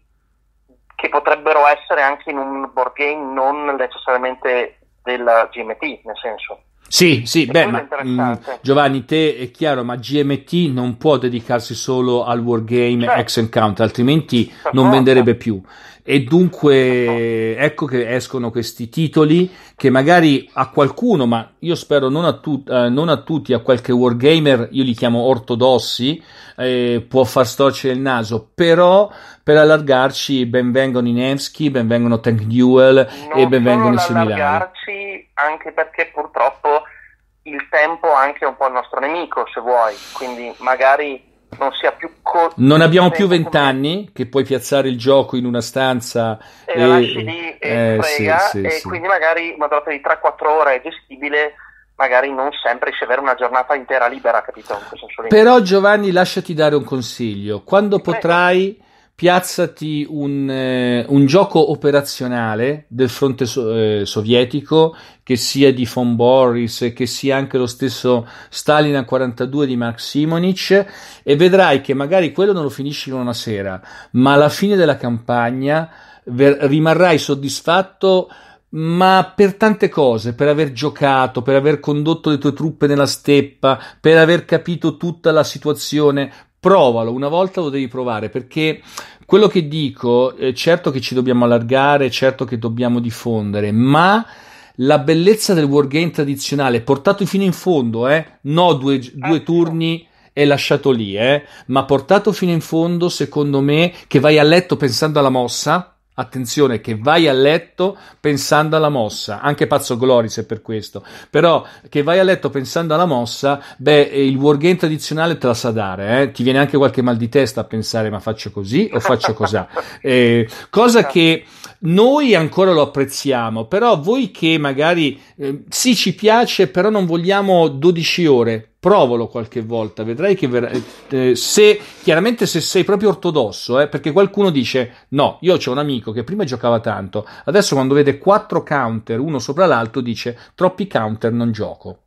che potrebbero essere anche in un board game non necessariamente della GMT, nel senso. Sì, sì, e beh, ma, mh, mm, Giovanni, te è chiaro, ma GMT non può dedicarsi solo al wargame cioè, X Count, altrimenti non venderebbe più. E dunque ecco che escono questi titoli che magari a qualcuno, ma io spero non a, tu, eh, non a tutti, a qualche wargamer, io li chiamo ortodossi, eh, può far storcere il naso, però per allargarci benvengono i Nevsky, benvengono Tank Duel non e benvengono i similari. allargarci anche perché purtroppo il tempo anche è un po' il nostro nemico, se vuoi, quindi magari non sia più corto. Non abbiamo più vent'anni che puoi piazzare il gioco in una stanza e, e... lasci lì e eh, frega, sì, sì, e sì. quindi magari una durata di 3-4 ore è gestibile magari non sempre avere una giornata intera libera, capito? Però Giovanni lasciati dare un consiglio, quando sì, potrai piazzati un, eh, un, gioco operazionale del fronte so- eh, sovietico che sia di Von Boris, che sia anche lo stesso Stalin a 42 di Mark Simonic, e vedrai che magari quello non lo finisci in una sera, ma alla fine della campagna ver- rimarrai soddisfatto ma per tante cose, per aver giocato, per aver condotto le tue truppe nella steppa, per aver capito tutta la situazione, provalo, una volta lo devi provare perché quello che dico, eh, certo che ci dobbiamo allargare, certo che dobbiamo diffondere, ma la bellezza del wargame tradizionale, portato fino in fondo, eh? no due, due turni e lasciato lì, eh? ma portato fino in fondo, secondo me, che vai a letto pensando alla mossa, attenzione, che vai a letto pensando alla mossa, anche Pazzo Gloris se per questo, però che vai a letto pensando alla mossa, beh, il wargame tradizionale te la sa dare, eh? ti viene anche qualche mal di testa a pensare ma faccio così o faccio cos'ha, eh, cosa certo. che noi ancora lo apprezziamo, però voi che magari eh, sì ci piace, però non vogliamo 12 ore, provalo qualche volta, vedrai che ver- eh, eh, se chiaramente se sei proprio ortodosso, eh, perché qualcuno dice "No, io ho un amico che prima giocava tanto, adesso quando vede 4 counter uno sopra l'altro dice "Troppi counter non gioco"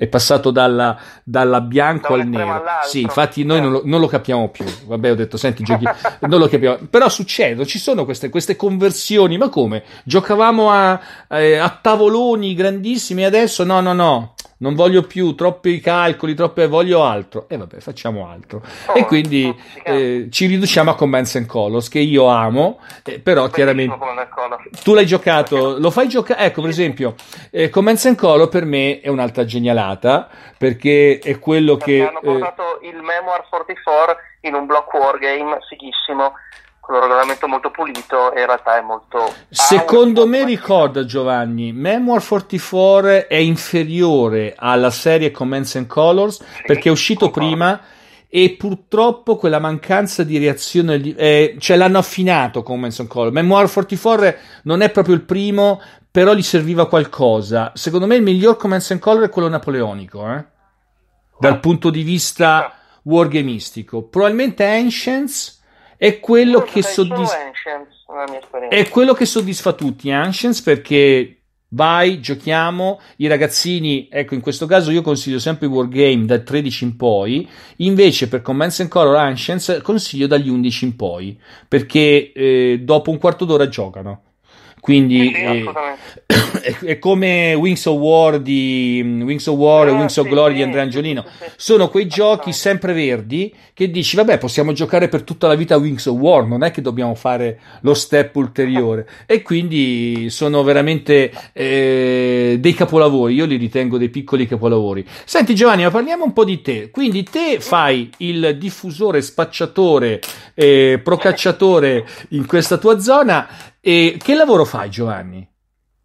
è passato dalla, dalla bianco al nero. Sì, infatti noi non lo, non lo, capiamo più. Vabbè, ho detto, senti, giochi, non lo capiamo. Però succede, ci sono queste, queste conversioni, ma come? Giocavamo a, eh, a tavoloni grandissimi e adesso no, no, no non voglio più troppi calcoli, troppe, voglio altro. E vabbè, facciamo altro. Oh, e quindi oh, eh, ci riduciamo a Commands and Colors, che io amo, eh, però Bellissimo chiaramente... Tu l'hai giocato, lo fai giocare... Ecco, per esempio, eh, Commands and Colors per me è un'altra genialata, perché è quello perché che... hanno portato eh, il Memoir 44 in un block wargame fighissimo con un regolamento molto pulito e in realtà è molto... Secondo me, ricorda Giovanni, Memoir 44 è inferiore alla serie Commence and Colors sì, perché è uscito concordo. prima e purtroppo quella mancanza di reazione eh, cioè l'hanno affinato Commence and Colors. Memoir 44 non è proprio il primo, però gli serviva qualcosa. Secondo me il miglior Commence and Colors è quello napoleonico, eh? dal ah. punto di vista ah. wargamistico. Probabilmente Ancients è quello, che, soddisfa Ancients, è quello che soddisfa tutti, Ancients, perché Vai, giochiamo, i ragazzini, ecco in questo caso io consiglio sempre i wargame dal 13 in poi, invece per Commands and Color Ancients consiglio dagli 11 in poi, perché eh, dopo un quarto d'ora giocano quindi sì, sì, è, eh, è, come Wings of War di mm, Wings of War eh, e ah, Wings of sì, Glory di Andrea Angiolino. Sono quei giochi sempre verdi che dici vabbè, possiamo giocare per tutta la vita Wings of War, non è che dobbiamo fare lo step ulteriore e quindi sono veramente eh, dei capolavori, io li ritengo dei piccoli capolavori. Senti Giovanni, ma parliamo un po' di te. Quindi te fai il diffusore, spacciatore, eh, procacciatore in questa tua zona e che lavoro fai, Giovanni?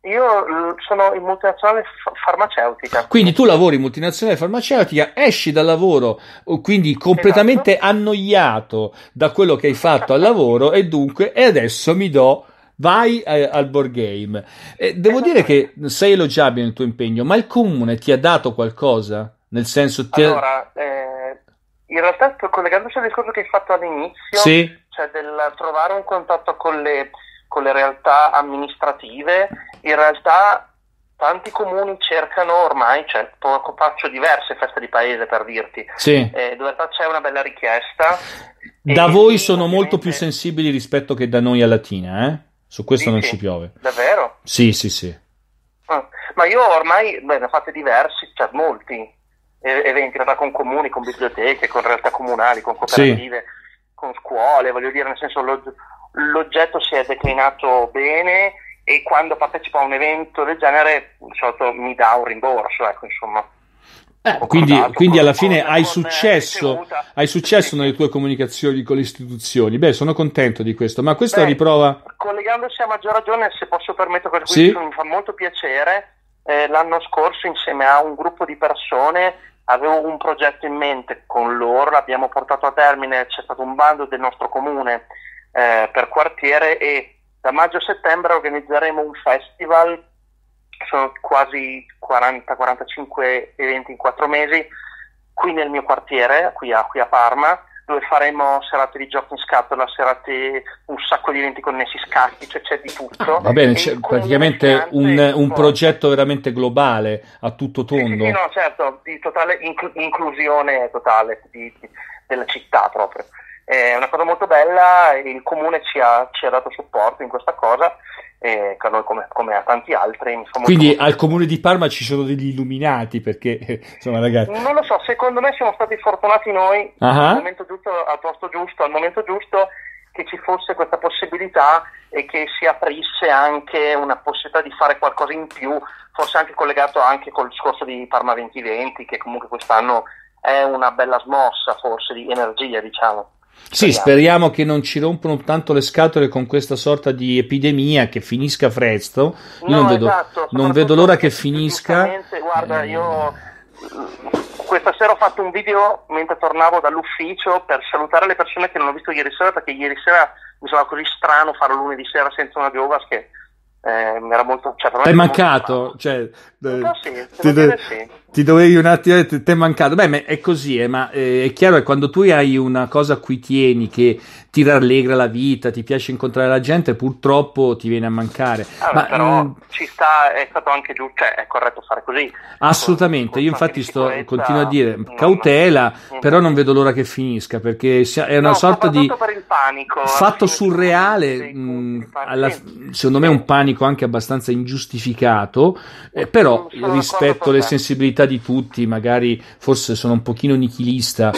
Io mm, sono in multinazionale farmaceutica. Quindi tu lavori in multinazionale farmaceutica, esci dal lavoro, quindi completamente esatto. annoiato da quello che hai fatto al lavoro e dunque e adesso mi do vai a, eh, al board game. Eh, devo dire che sei elogiabile nel tuo impegno, ma il comune ti ha dato qualcosa? Nel senso ti Allora, eh, in realtà collegandoci al discorso che hai fatto all'inizio, sì. cioè del trovare un contatto con le con le realtà amministrative, in realtà tanti comuni cercano ormai, cioè faccio diverse feste di paese per dirti, sì. eh, in c'è una bella richiesta. Da voi sono ovviamente... molto più sensibili rispetto che da noi a Latina, eh? Su questo sì, non sì. ci piove. Davvero? Sì, sì, sì. Ah, ma io ormai, beh, ne ho fate diversi, cioè molti eventi, realtà con comuni, con biblioteche, con realtà comunali, con cooperative, con scuole, voglio dire, nel senso l'oggetto si è declinato bene e quando partecipo a un evento del genere solito mi dà un rimborso, ecco insomma. Eh, quindi, quindi alla fine hai successo, hai successo nelle tue comunicazioni con le istituzioni. Beh, sono contento di questo, ma questa Beh, riprova. Collegandosi a maggior ragione, se posso permettere, questo, sì? mi fa molto piacere. Eh, l'anno scorso, insieme a un gruppo di persone, avevo un progetto in mente con loro, l'abbiamo portato a termine, c'è stato un bando del nostro comune eh, per quartiere e da maggio a settembre organizzeremo un festival, sono quasi 40-45 eventi in quattro mesi, qui nel mio quartiere, qui a, qui a Parma, dove faremo serate di giochi in scatola, serate, un sacco di eventi connessi, scacchi, cioè c'è di tutto. Ah, va bene, c'è praticamente un, un progetto veramente globale, a tutto tondo. Sì, sì, sì no, certo, di totale incl- inclusione totale di, di, della città proprio. È una cosa molto bella, il comune ci ha, ci ha dato supporto in questa cosa, eh, come, come, a tanti altri. Quindi molto... al comune di Parma ci sono degli illuminati perché, insomma ragazzi... Non lo so, secondo me siamo stati fortunati noi uh-huh. al momento giusto, al posto giusto, al momento giusto che ci fosse questa possibilità e che si aprisse anche una possibilità di fare qualcosa in più, forse anche collegato anche col discorso di Parma 2020 che comunque quest'anno è una bella smossa forse di energia diciamo. Speriamo. Sì, speriamo che non ci rompano tanto le scatole con questa sorta di epidemia che finisca presto. Io no, non, vedo, esatto, non vedo l'ora che finisca. Guarda, eh... io questa sera ho fatto un video mentre tornavo dall'ufficio per salutare le persone che non ho visto ieri sera perché ieri sera mi sembrava così strano farlo lunedì sera senza una Giovas che eh, era molto... Cioè, È mancato, molto cioè, eh, ah, ti, sì. ti, dovevi un attimo, eh, ti è mancato. Beh, è così, eh, ma eh, è chiaro è quando tu hai una cosa a cui tieni, che ti rallegra la vita, ti piace incontrare la gente, purtroppo ti viene a mancare. Ah, ma, però mh, mm, ci sta, è stato anche giusto, cioè, è corretto fare così. Assolutamente, io infatti sto, continuo a dire cautela, no, però non vedo l'ora che finisca, perché è una no, sorta di... Panico, fatto surreale, mh, alla, secondo me è un panico anche abbastanza ingiustificato, eh, però però rispetto alle sensibilità di tutti, magari forse sono un pochino nichilista,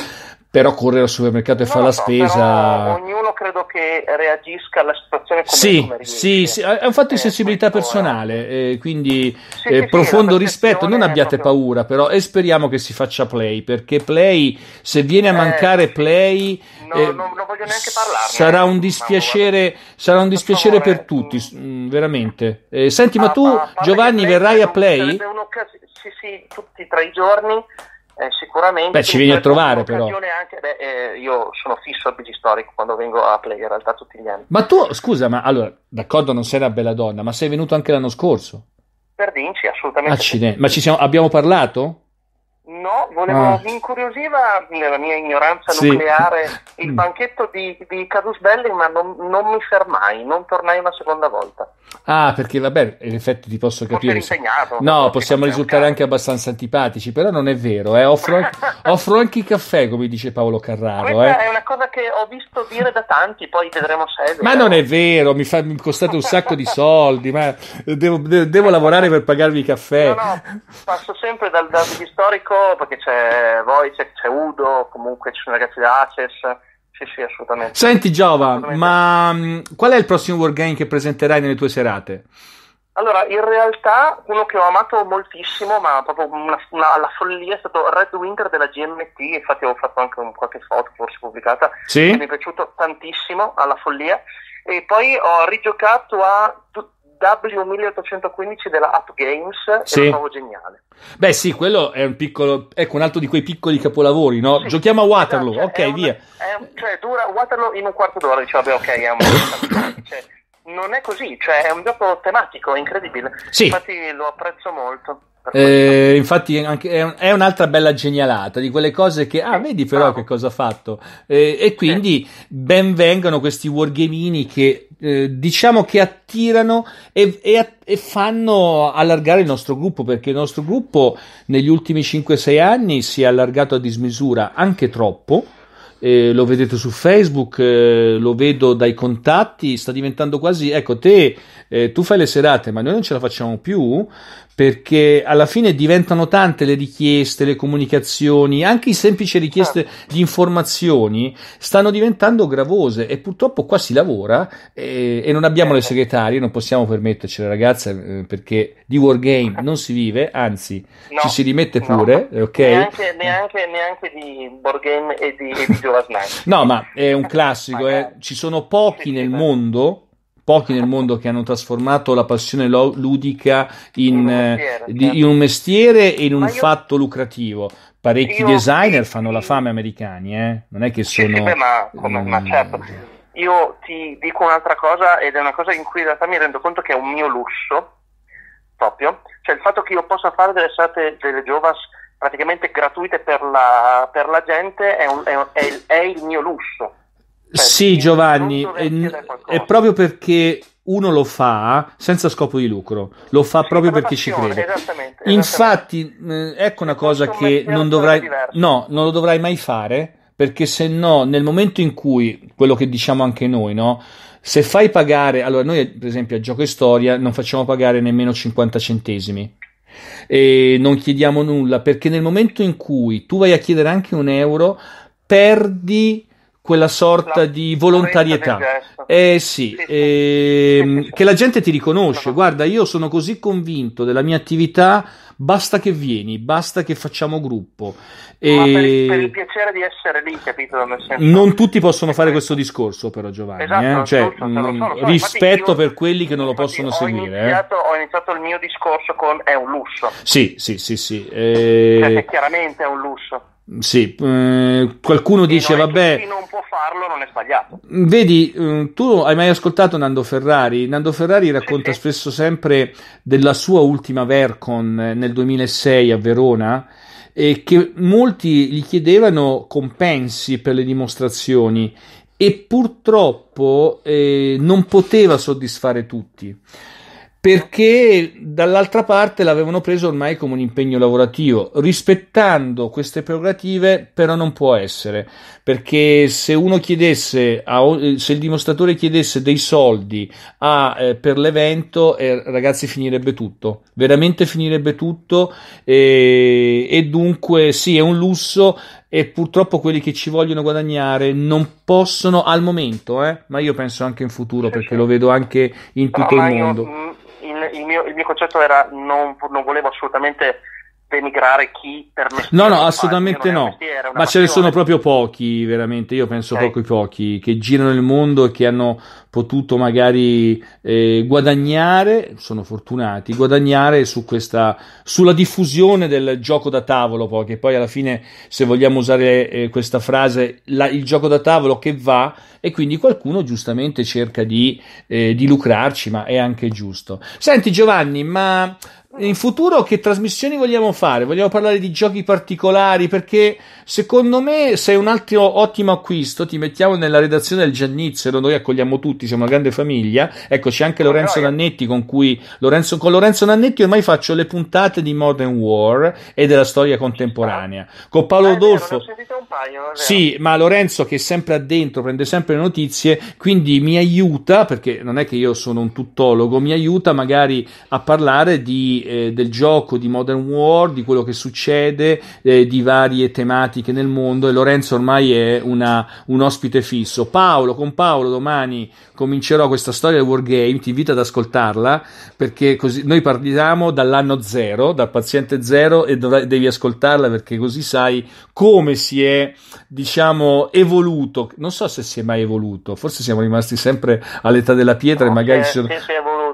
però correre al supermercato e no, fare no, la spesa. ognuno credo che reagisca alla situazione come, sì, come Sì, sì, eh, è un fatto di sensibilità eh, personale, eh, quindi sì, eh, sì, profondo rispetto, non abbiate proprio... paura però e speriamo che si faccia play, perché play, se viene a eh, mancare play, no, eh, non, non parlarne, sarà un dispiacere, sarà un dispiacere per tutti, mh, mm. mm, veramente. senti, ma, ma tu ma, Giovanni verrai a play? Sì, sì, tutti tra i giorni eh, sicuramente. Beh, ci vieni a trovare però. Anche, beh, eh, io sono fisso al Big Storico quando vengo a Play in realtà tutti gli anni. Ma tu, scusa, ma allora, d'accordo non sei una bella donna, ma sei venuto anche l'anno scorso? Per Vinci assolutamente. Accidenti. Ma ci siamo, abbiamo parlato? No, volevo, ah. mi incuriosiva nella mia ignoranza sì. nucleare il banchetto di, di Cadus Belli, ma non, non, mi fermai, non tornai una seconda volta. Ah, perché vabbè, in effetti ti posso capire. No, possiamo risultare anche abbastanza antipatici, però non è vero, eh. offro, anche, offro, anche, il caffè, come dice Paolo Carraro. Questa eh. è una cosa che ho visto dire da tanti, poi vedremo se Ma non è vero, mi, fa, mi costate un sacco di soldi, ma devo, devo, lavorare per pagarvi i caffè. No, no, passo sempre dal, dal storico Marco, perché c'è Wojciech, c'è Udo, comunque ci sono i ragazzi da Aces. Sì, sì, assolutamente. Senti Giova, assolutamente. ma mm, qual è il prossimo wargame che presenterai nelle tue serate? Allora, in realtà uno che ho amato moltissimo, ma proprio una, una, la follia, è stato Red Winter della GMT, infatti ho fatto anche un, qualche foto, forse pubblicata, sì? mi è piaciuto tantissimo, alla follia. E poi ho rigiocato a tut- W1815 della App Games sì. è un geniale. Beh, sì, quello è un piccolo, ecco un altro di quei piccoli capolavori, no? Sì, Giochiamo a Waterloo, esatto, cioè, ok, via. Una, un, cioè, dura Waterloo in un quarto d'ora, diciamo, beh, ok, è un. cioè, non è così, cioè, è un gioco tematico, è incredibile. Sì. Infatti, lo apprezzo molto. Eh, infatti è, un, è, un'altra bella genialata di quelle cose che ah vedi però che cosa ha fatto eh, e quindi ben vengano questi wargamini che eh, diciamo che attirano e, e, e, fanno allargare il nostro gruppo perché il nostro gruppo negli ultimi 5-6 anni si è allargato a dismisura anche troppo. Eh, lo vedete su Facebook, eh, lo vedo dai contatti, sta diventando quasi, ecco te, eh, tu fai le serate, ma noi non ce la facciamo più perché alla fine diventano tante le richieste, le comunicazioni, anche i semplici richieste ah. di informazioni stanno diventando gravose e purtroppo qua si lavora e, eh, e non abbiamo le eh. segretarie, non possiamo permettercele ragazze eh, perché di wargame non si vive, anzi no, ci si rimette pure, no. ok? Neanche, neanche, neanche di wargame e di, e di No, ma è un classico, eh. ci sono pochi nel mondo pochi nel mondo che hanno trasformato la passione lo- ludica in, in, un eh, mestiere, di, certo. in, un mestiere, e in un io... fatto lucrativo. Parecchi io... designer fanno la fame americani, eh? non è che sono... Sì, sì, ma, come, ma mm. certo. Io ti dico un'altra cosa ed è una cosa in cui in realtà mi rendo conto che è un mio lusso, proprio, cioè il fatto che io possa fare delle serate delle Jovas praticamente gratuite per la, per la gente è, un, è, è, è il mio lusso sì, Giovanni, è, è, proprio perché uno lo fa senza scopo di lucro, lo fa proprio perché ci crede. Esattamente, esattamente. Infatti, ecco una cosa che non dovrai, no, non lo dovrai mai fare perché se no, nel momento in cui quello che diciamo anche noi, no? Se fai pagare, allora noi per esempio a gioco e storia non facciamo pagare nemmeno 50 centesimi e non chiediamo nulla perché nel momento in cui tu vai a chiedere anche un euro perdi quella sorta la di volontarietà. Eh sì, eh, che la gente ti riconosce. Guarda, io sono così convinto della mia attività, basta che vieni, basta che facciamo gruppo. E... Ma per per il piacere di essere lì, capito? Non tutti possono fare esatto. questo discorso, però, Giovanni. Esatto, eh? cioè, so, so, mm, rispetto io, per quelli che non lo possono ho seguire. Eh. Iniziato, eh? Ho iniziato il mio discorso con è un lusso. Sì, sì, sì, sì. Cioè, eh... Cioè, chiaramente è un lusso. Sì, eh, qualcuno e dice vabbè... Chi non può farlo non è sbagliato. Vedi, eh, tu hai mai ascoltato Nando Ferrari? Nando Ferrari racconta sì, sì. spesso sempre della sua ultima Vercon eh, nel 2006 a Verona e che molti gli chiedevano compensi per le dimostrazioni e purtroppo eh, non poteva soddisfare tutti perché dall'altra parte l'avevano preso ormai come un impegno lavorativo. Rispettando queste prerogative, però, non può essere perché se uno chiedesse, a, se il dimostratore chiedesse dei soldi a, eh, per l'evento, eh, ragazzi, finirebbe tutto, veramente finirebbe tutto. Eh, e dunque, sì, è un lusso, e purtroppo quelli che ci vogliono guadagnare non possono al momento, eh? ma io penso anche in futuro perché lo vedo anche in tutto no, il mondo. Io, mm, il mio, il mio concetto era non, non volevo assolutamente denigrare chi per me no no assolutamente no ma ce ne sono proprio pochi veramente io penso okay. pochi pochi che girano il mondo e che hanno potuto magari eh, guadagnare sono fortunati guadagnare su questa sulla diffusione del gioco da tavolo poi che poi alla fine se vogliamo usare eh, questa frase la, il gioco da tavolo che va e quindi qualcuno giustamente cerca di, eh, di lucrarci ma è anche giusto senti Giovanni ma in futuro che trasmissioni vogliamo fare? Vogliamo parlare di giochi particolari? Perché secondo me sei un altro ottimo acquisto. Ti mettiamo nella redazione del Giannizzero, noi accogliamo tutti, siamo una grande famiglia. Ecco, c'è anche Lorenzo Nannetti con cui Lorenzo, con Lorenzo Nannetti ormai faccio le puntate di Modern War e della storia contemporanea. Con Paolo eh, Dolfo. Sì, ma Lorenzo che è sempre addentro, prende sempre le notizie, quindi mi aiuta, perché non è che io sono un tuttologo, mi aiuta magari a parlare di eh, del gioco di Modern War, di quello che succede, eh, di varie tematiche nel mondo e Lorenzo ormai è una, un ospite fisso. Paolo, con Paolo domani comincerò questa storia del Wargame, ti invito ad ascoltarla perché così noi partiamo dall'anno zero, dal paziente zero e dov- devi ascoltarla perché così sai come si è, diciamo, evoluto. Non so se si è mai evoluto, forse siamo rimasti sempre all'età della pietra no, e magari... Eh, ci sono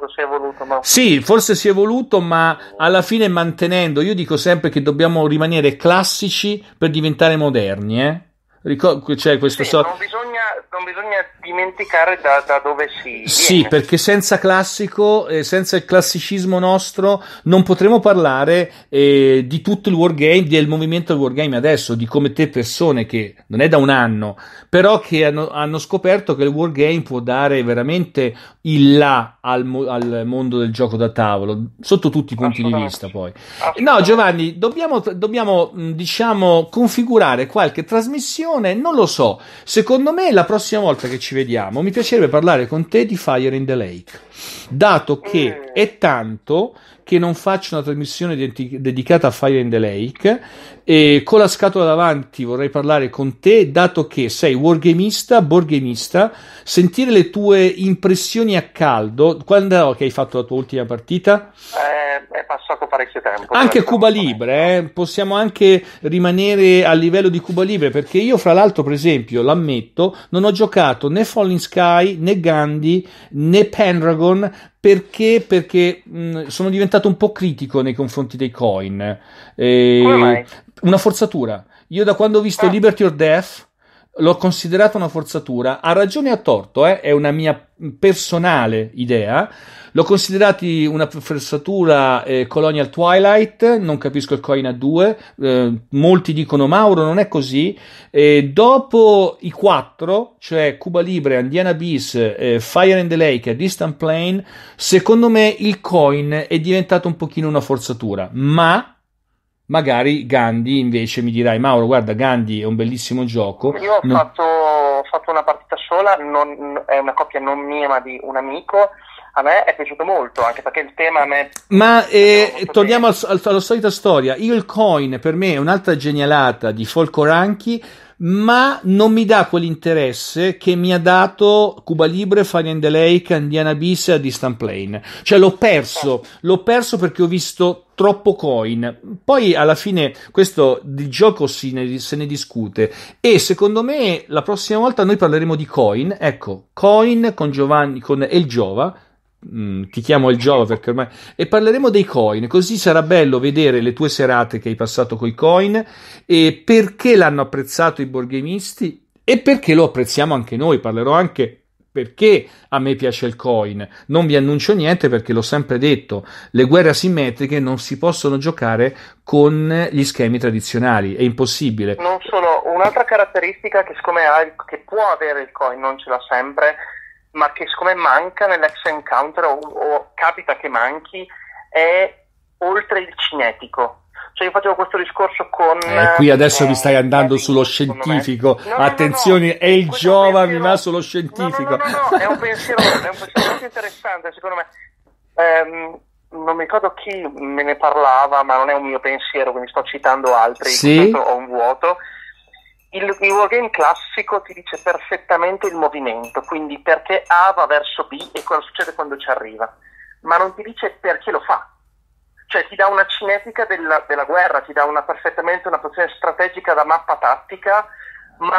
cosa si è evoluto. Sì, forse si è evoluto, ma alla fine mantenendo, io dico sempre che dobbiamo rimanere classici per diventare moderni, eh? Ricordo, cioè, questo sì, so... non bisogna non bisogna dimenticare da, da dove si. Sì, viene. perché senza classico, eh, senza il classicismo nostro, non potremo parlare eh, di tutto il wargame, del movimento del wargame adesso, di come te persone che non è da un anno, però che hanno, hanno scoperto che il wargame può dare veramente il là al, mo- al mondo del gioco da tavolo, sotto tutti i punti di vista. Poi, no, Giovanni, dobbiamo, dobbiamo diciamo configurare qualche trasmissione, non lo so, secondo me la la prossima volta che ci vediamo mi piacerebbe parlare con te di Fire in the Lake, dato che mm. è tanto che non faccio una trasmissione de- dedicata a Fire in the Lake. E con la scatola davanti vorrei parlare con te, dato che sei wargamista, borgamista, sentire le tue impressioni a caldo. Quando che hai fatto la tua ultima partita? Eh, è passato parecchio tempo. Anche Cuba Libre, eh? possiamo anche rimanere a livello di Cuba Libre, perché io, fra l'altro, per esempio, l'ammetto, non ho giocato né Falling Sky, né Gandhi, né Pendragon, perché, perché mh, sono diventato diventato un po' critico nei confronti dei coin. E... Eh, una forzatura. Io da quando ho visto ah. Liberty or Death l'ho considerata una forzatura, a ragione o a torto, eh? è una mia personale idea, l'ho considerata una forzatura eh, Colonial Twilight, non capisco il coin a 2, eh, molti dicono Mauro non è così, dopo i 4, cioè Cuba Libre, Andiana Bis, eh, Fire in the Lake, e Distant Plane, secondo me il coin è diventato un pochino una forzatura, ma magari Gandhi invece mi dirai eh, Mauro guarda Gandhi è un bellissimo gioco io ho, non... fatto, ho fatto, una partita sola non, è una coppia non mia ma di un amico a me è piaciuto molto anche perché il tema a me ma eh, torniamo al, al, alla solita storia io il coin per me è un'altra genialata di Folco Ranchi ma non mi dà quell'interesse che mi ha dato Cuba Libre, Fire and the Lake, Indiana Bis e Distant Plane. Cioè l'ho perso, l'ho perso perché ho visto troppo coin. Poi alla fine questo di gioco si ne, se ne discute e secondo me la prossima volta noi parleremo di coin, ecco, coin con Giovanni, con El Giova, Mm, ti chiamo il gioco perché ormai... E parleremo dei coin, così sarà bello vedere le tue serate che hai passato con i coin e perché l'hanno apprezzato i borghemisti e perché lo apprezziamo anche noi. Parlerò anche perché a me piace il coin. Non vi annuncio niente perché l'ho sempre detto, le guerre asimmetriche non si possono giocare con gli schemi tradizionali, è impossibile. Non solo, un'altra caratteristica che siccome ha, che può avere il coin, non ce l'ha sempre, ma che siccome manca nell'ex encounter o, o capita che manchi, è oltre il cinetico. Cioè io facevo questo discorso con... Eh, qui adesso eh, mi stai eh, andando eh, sullo scientifico. No, no, Attenzione, no, è il giovane, pensiero... va sullo scientifico. è un pensiero, è un pensiero molto interessante, secondo me. Um, non mi ricordo chi me ne parlava, ma non è un mio pensiero, quindi sto citando altri, sì? ho un vuoto il reworking classico ti dice perfettamente il movimento, quindi perché A va verso B e cosa succede quando ci arriva, ma non ti dice perché lo fa. Cioè ti dà una cinetica della, della guerra, ti dà una, perfettamente una posizione strategica da mappa tattica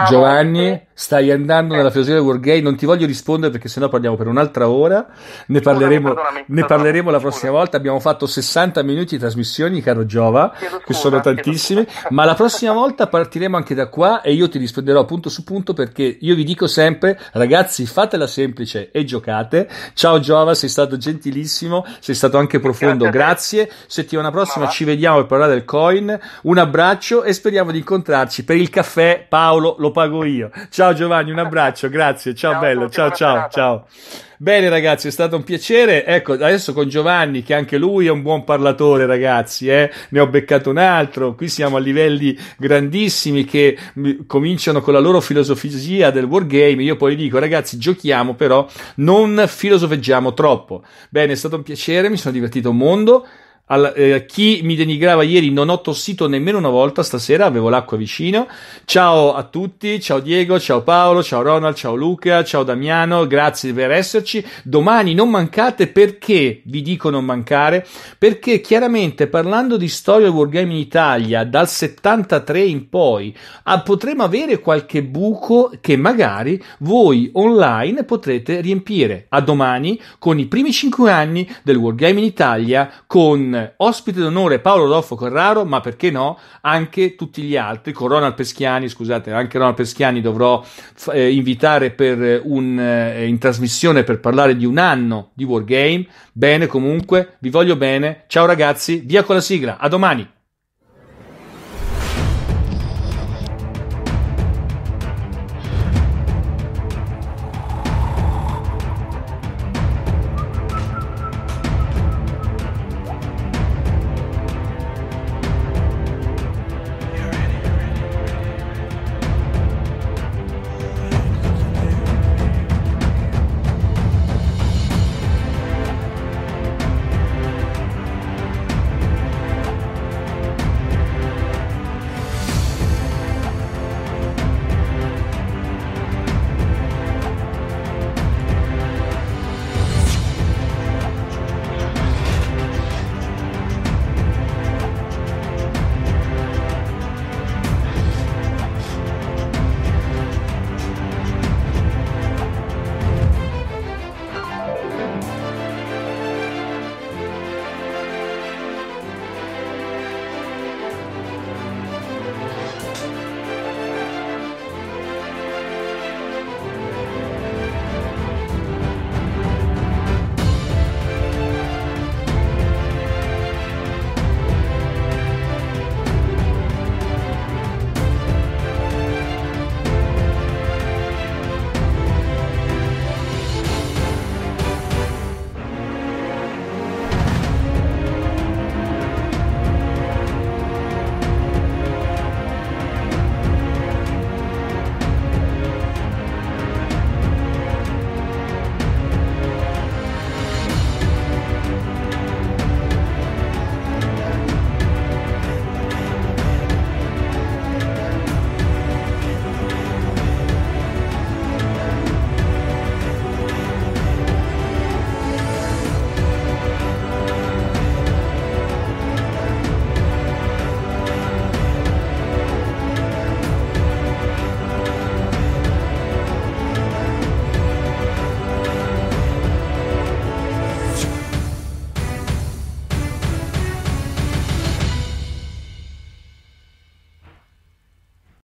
Giovanni, stai andando eh. nella filosofia del wargame, non ti voglio rispondere perché sennò parliamo per un'altra ora, ne parleremo, ne parleremo la prossima volta, abbiamo fatto 60 minuti di trasmissioni, caro Giova, scusa, che sono tantissime, ma la prossima volta partiremo anche da qua e io ti risponderò punto su punto perché io vi dico sempre, ragazzi, fatela semplice e giocate. Ciao Giova, sei stato gentilissimo, sei stato anche profondo, grazie. Settimana prossima ci vediamo per parlare del coin, un abbraccio e speriamo di incontrarci per il caffè Paolo lo pago io. Ciao Giovanni, un abbraccio, grazie, ciao, ciao bello, ciao ciao ciao. Bene ragazzi, è stato un piacere. Ecco, adesso con Giovanni, che anche lui è un buon parlatore ragazzi, eh? ne ho beccato un altro. Qui siamo a livelli grandissimi che mm, cominciano con la loro filosofia del wargame. Io poi dico ragazzi, giochiamo però, non filosofeggiamo troppo. Bene, è stato un piacere, mi sono divertito un mondo. Al, eh, chi mi denigrava ieri non ho tossito nemmeno una volta stasera, avevo l'acqua vicino. Ciao a tutti, ciao Diego, ciao Paolo, ciao Ronald, ciao Luca, ciao Damiano, grazie per esserci. Domani non mancate perché vi dico non mancare, perché chiaramente parlando di storia Wargame in Italia dal 73 in poi a, ah, potremo avere qualche buco che magari voi online potrete riempire. A domani con i primi 5 anni del Wargame in Italia con ospite d'onore Paolo Roffo Corraro, ma perché no, anche tutti gli altri, con Ronald Peschiani, scusate, anche Ronald Peschiani dovrò eh, invitare per un, eh, in trasmissione per parlare di un anno di Wargame. Bene, comunque, vi voglio bene. Ciao ragazzi, via con la sigla, a domani.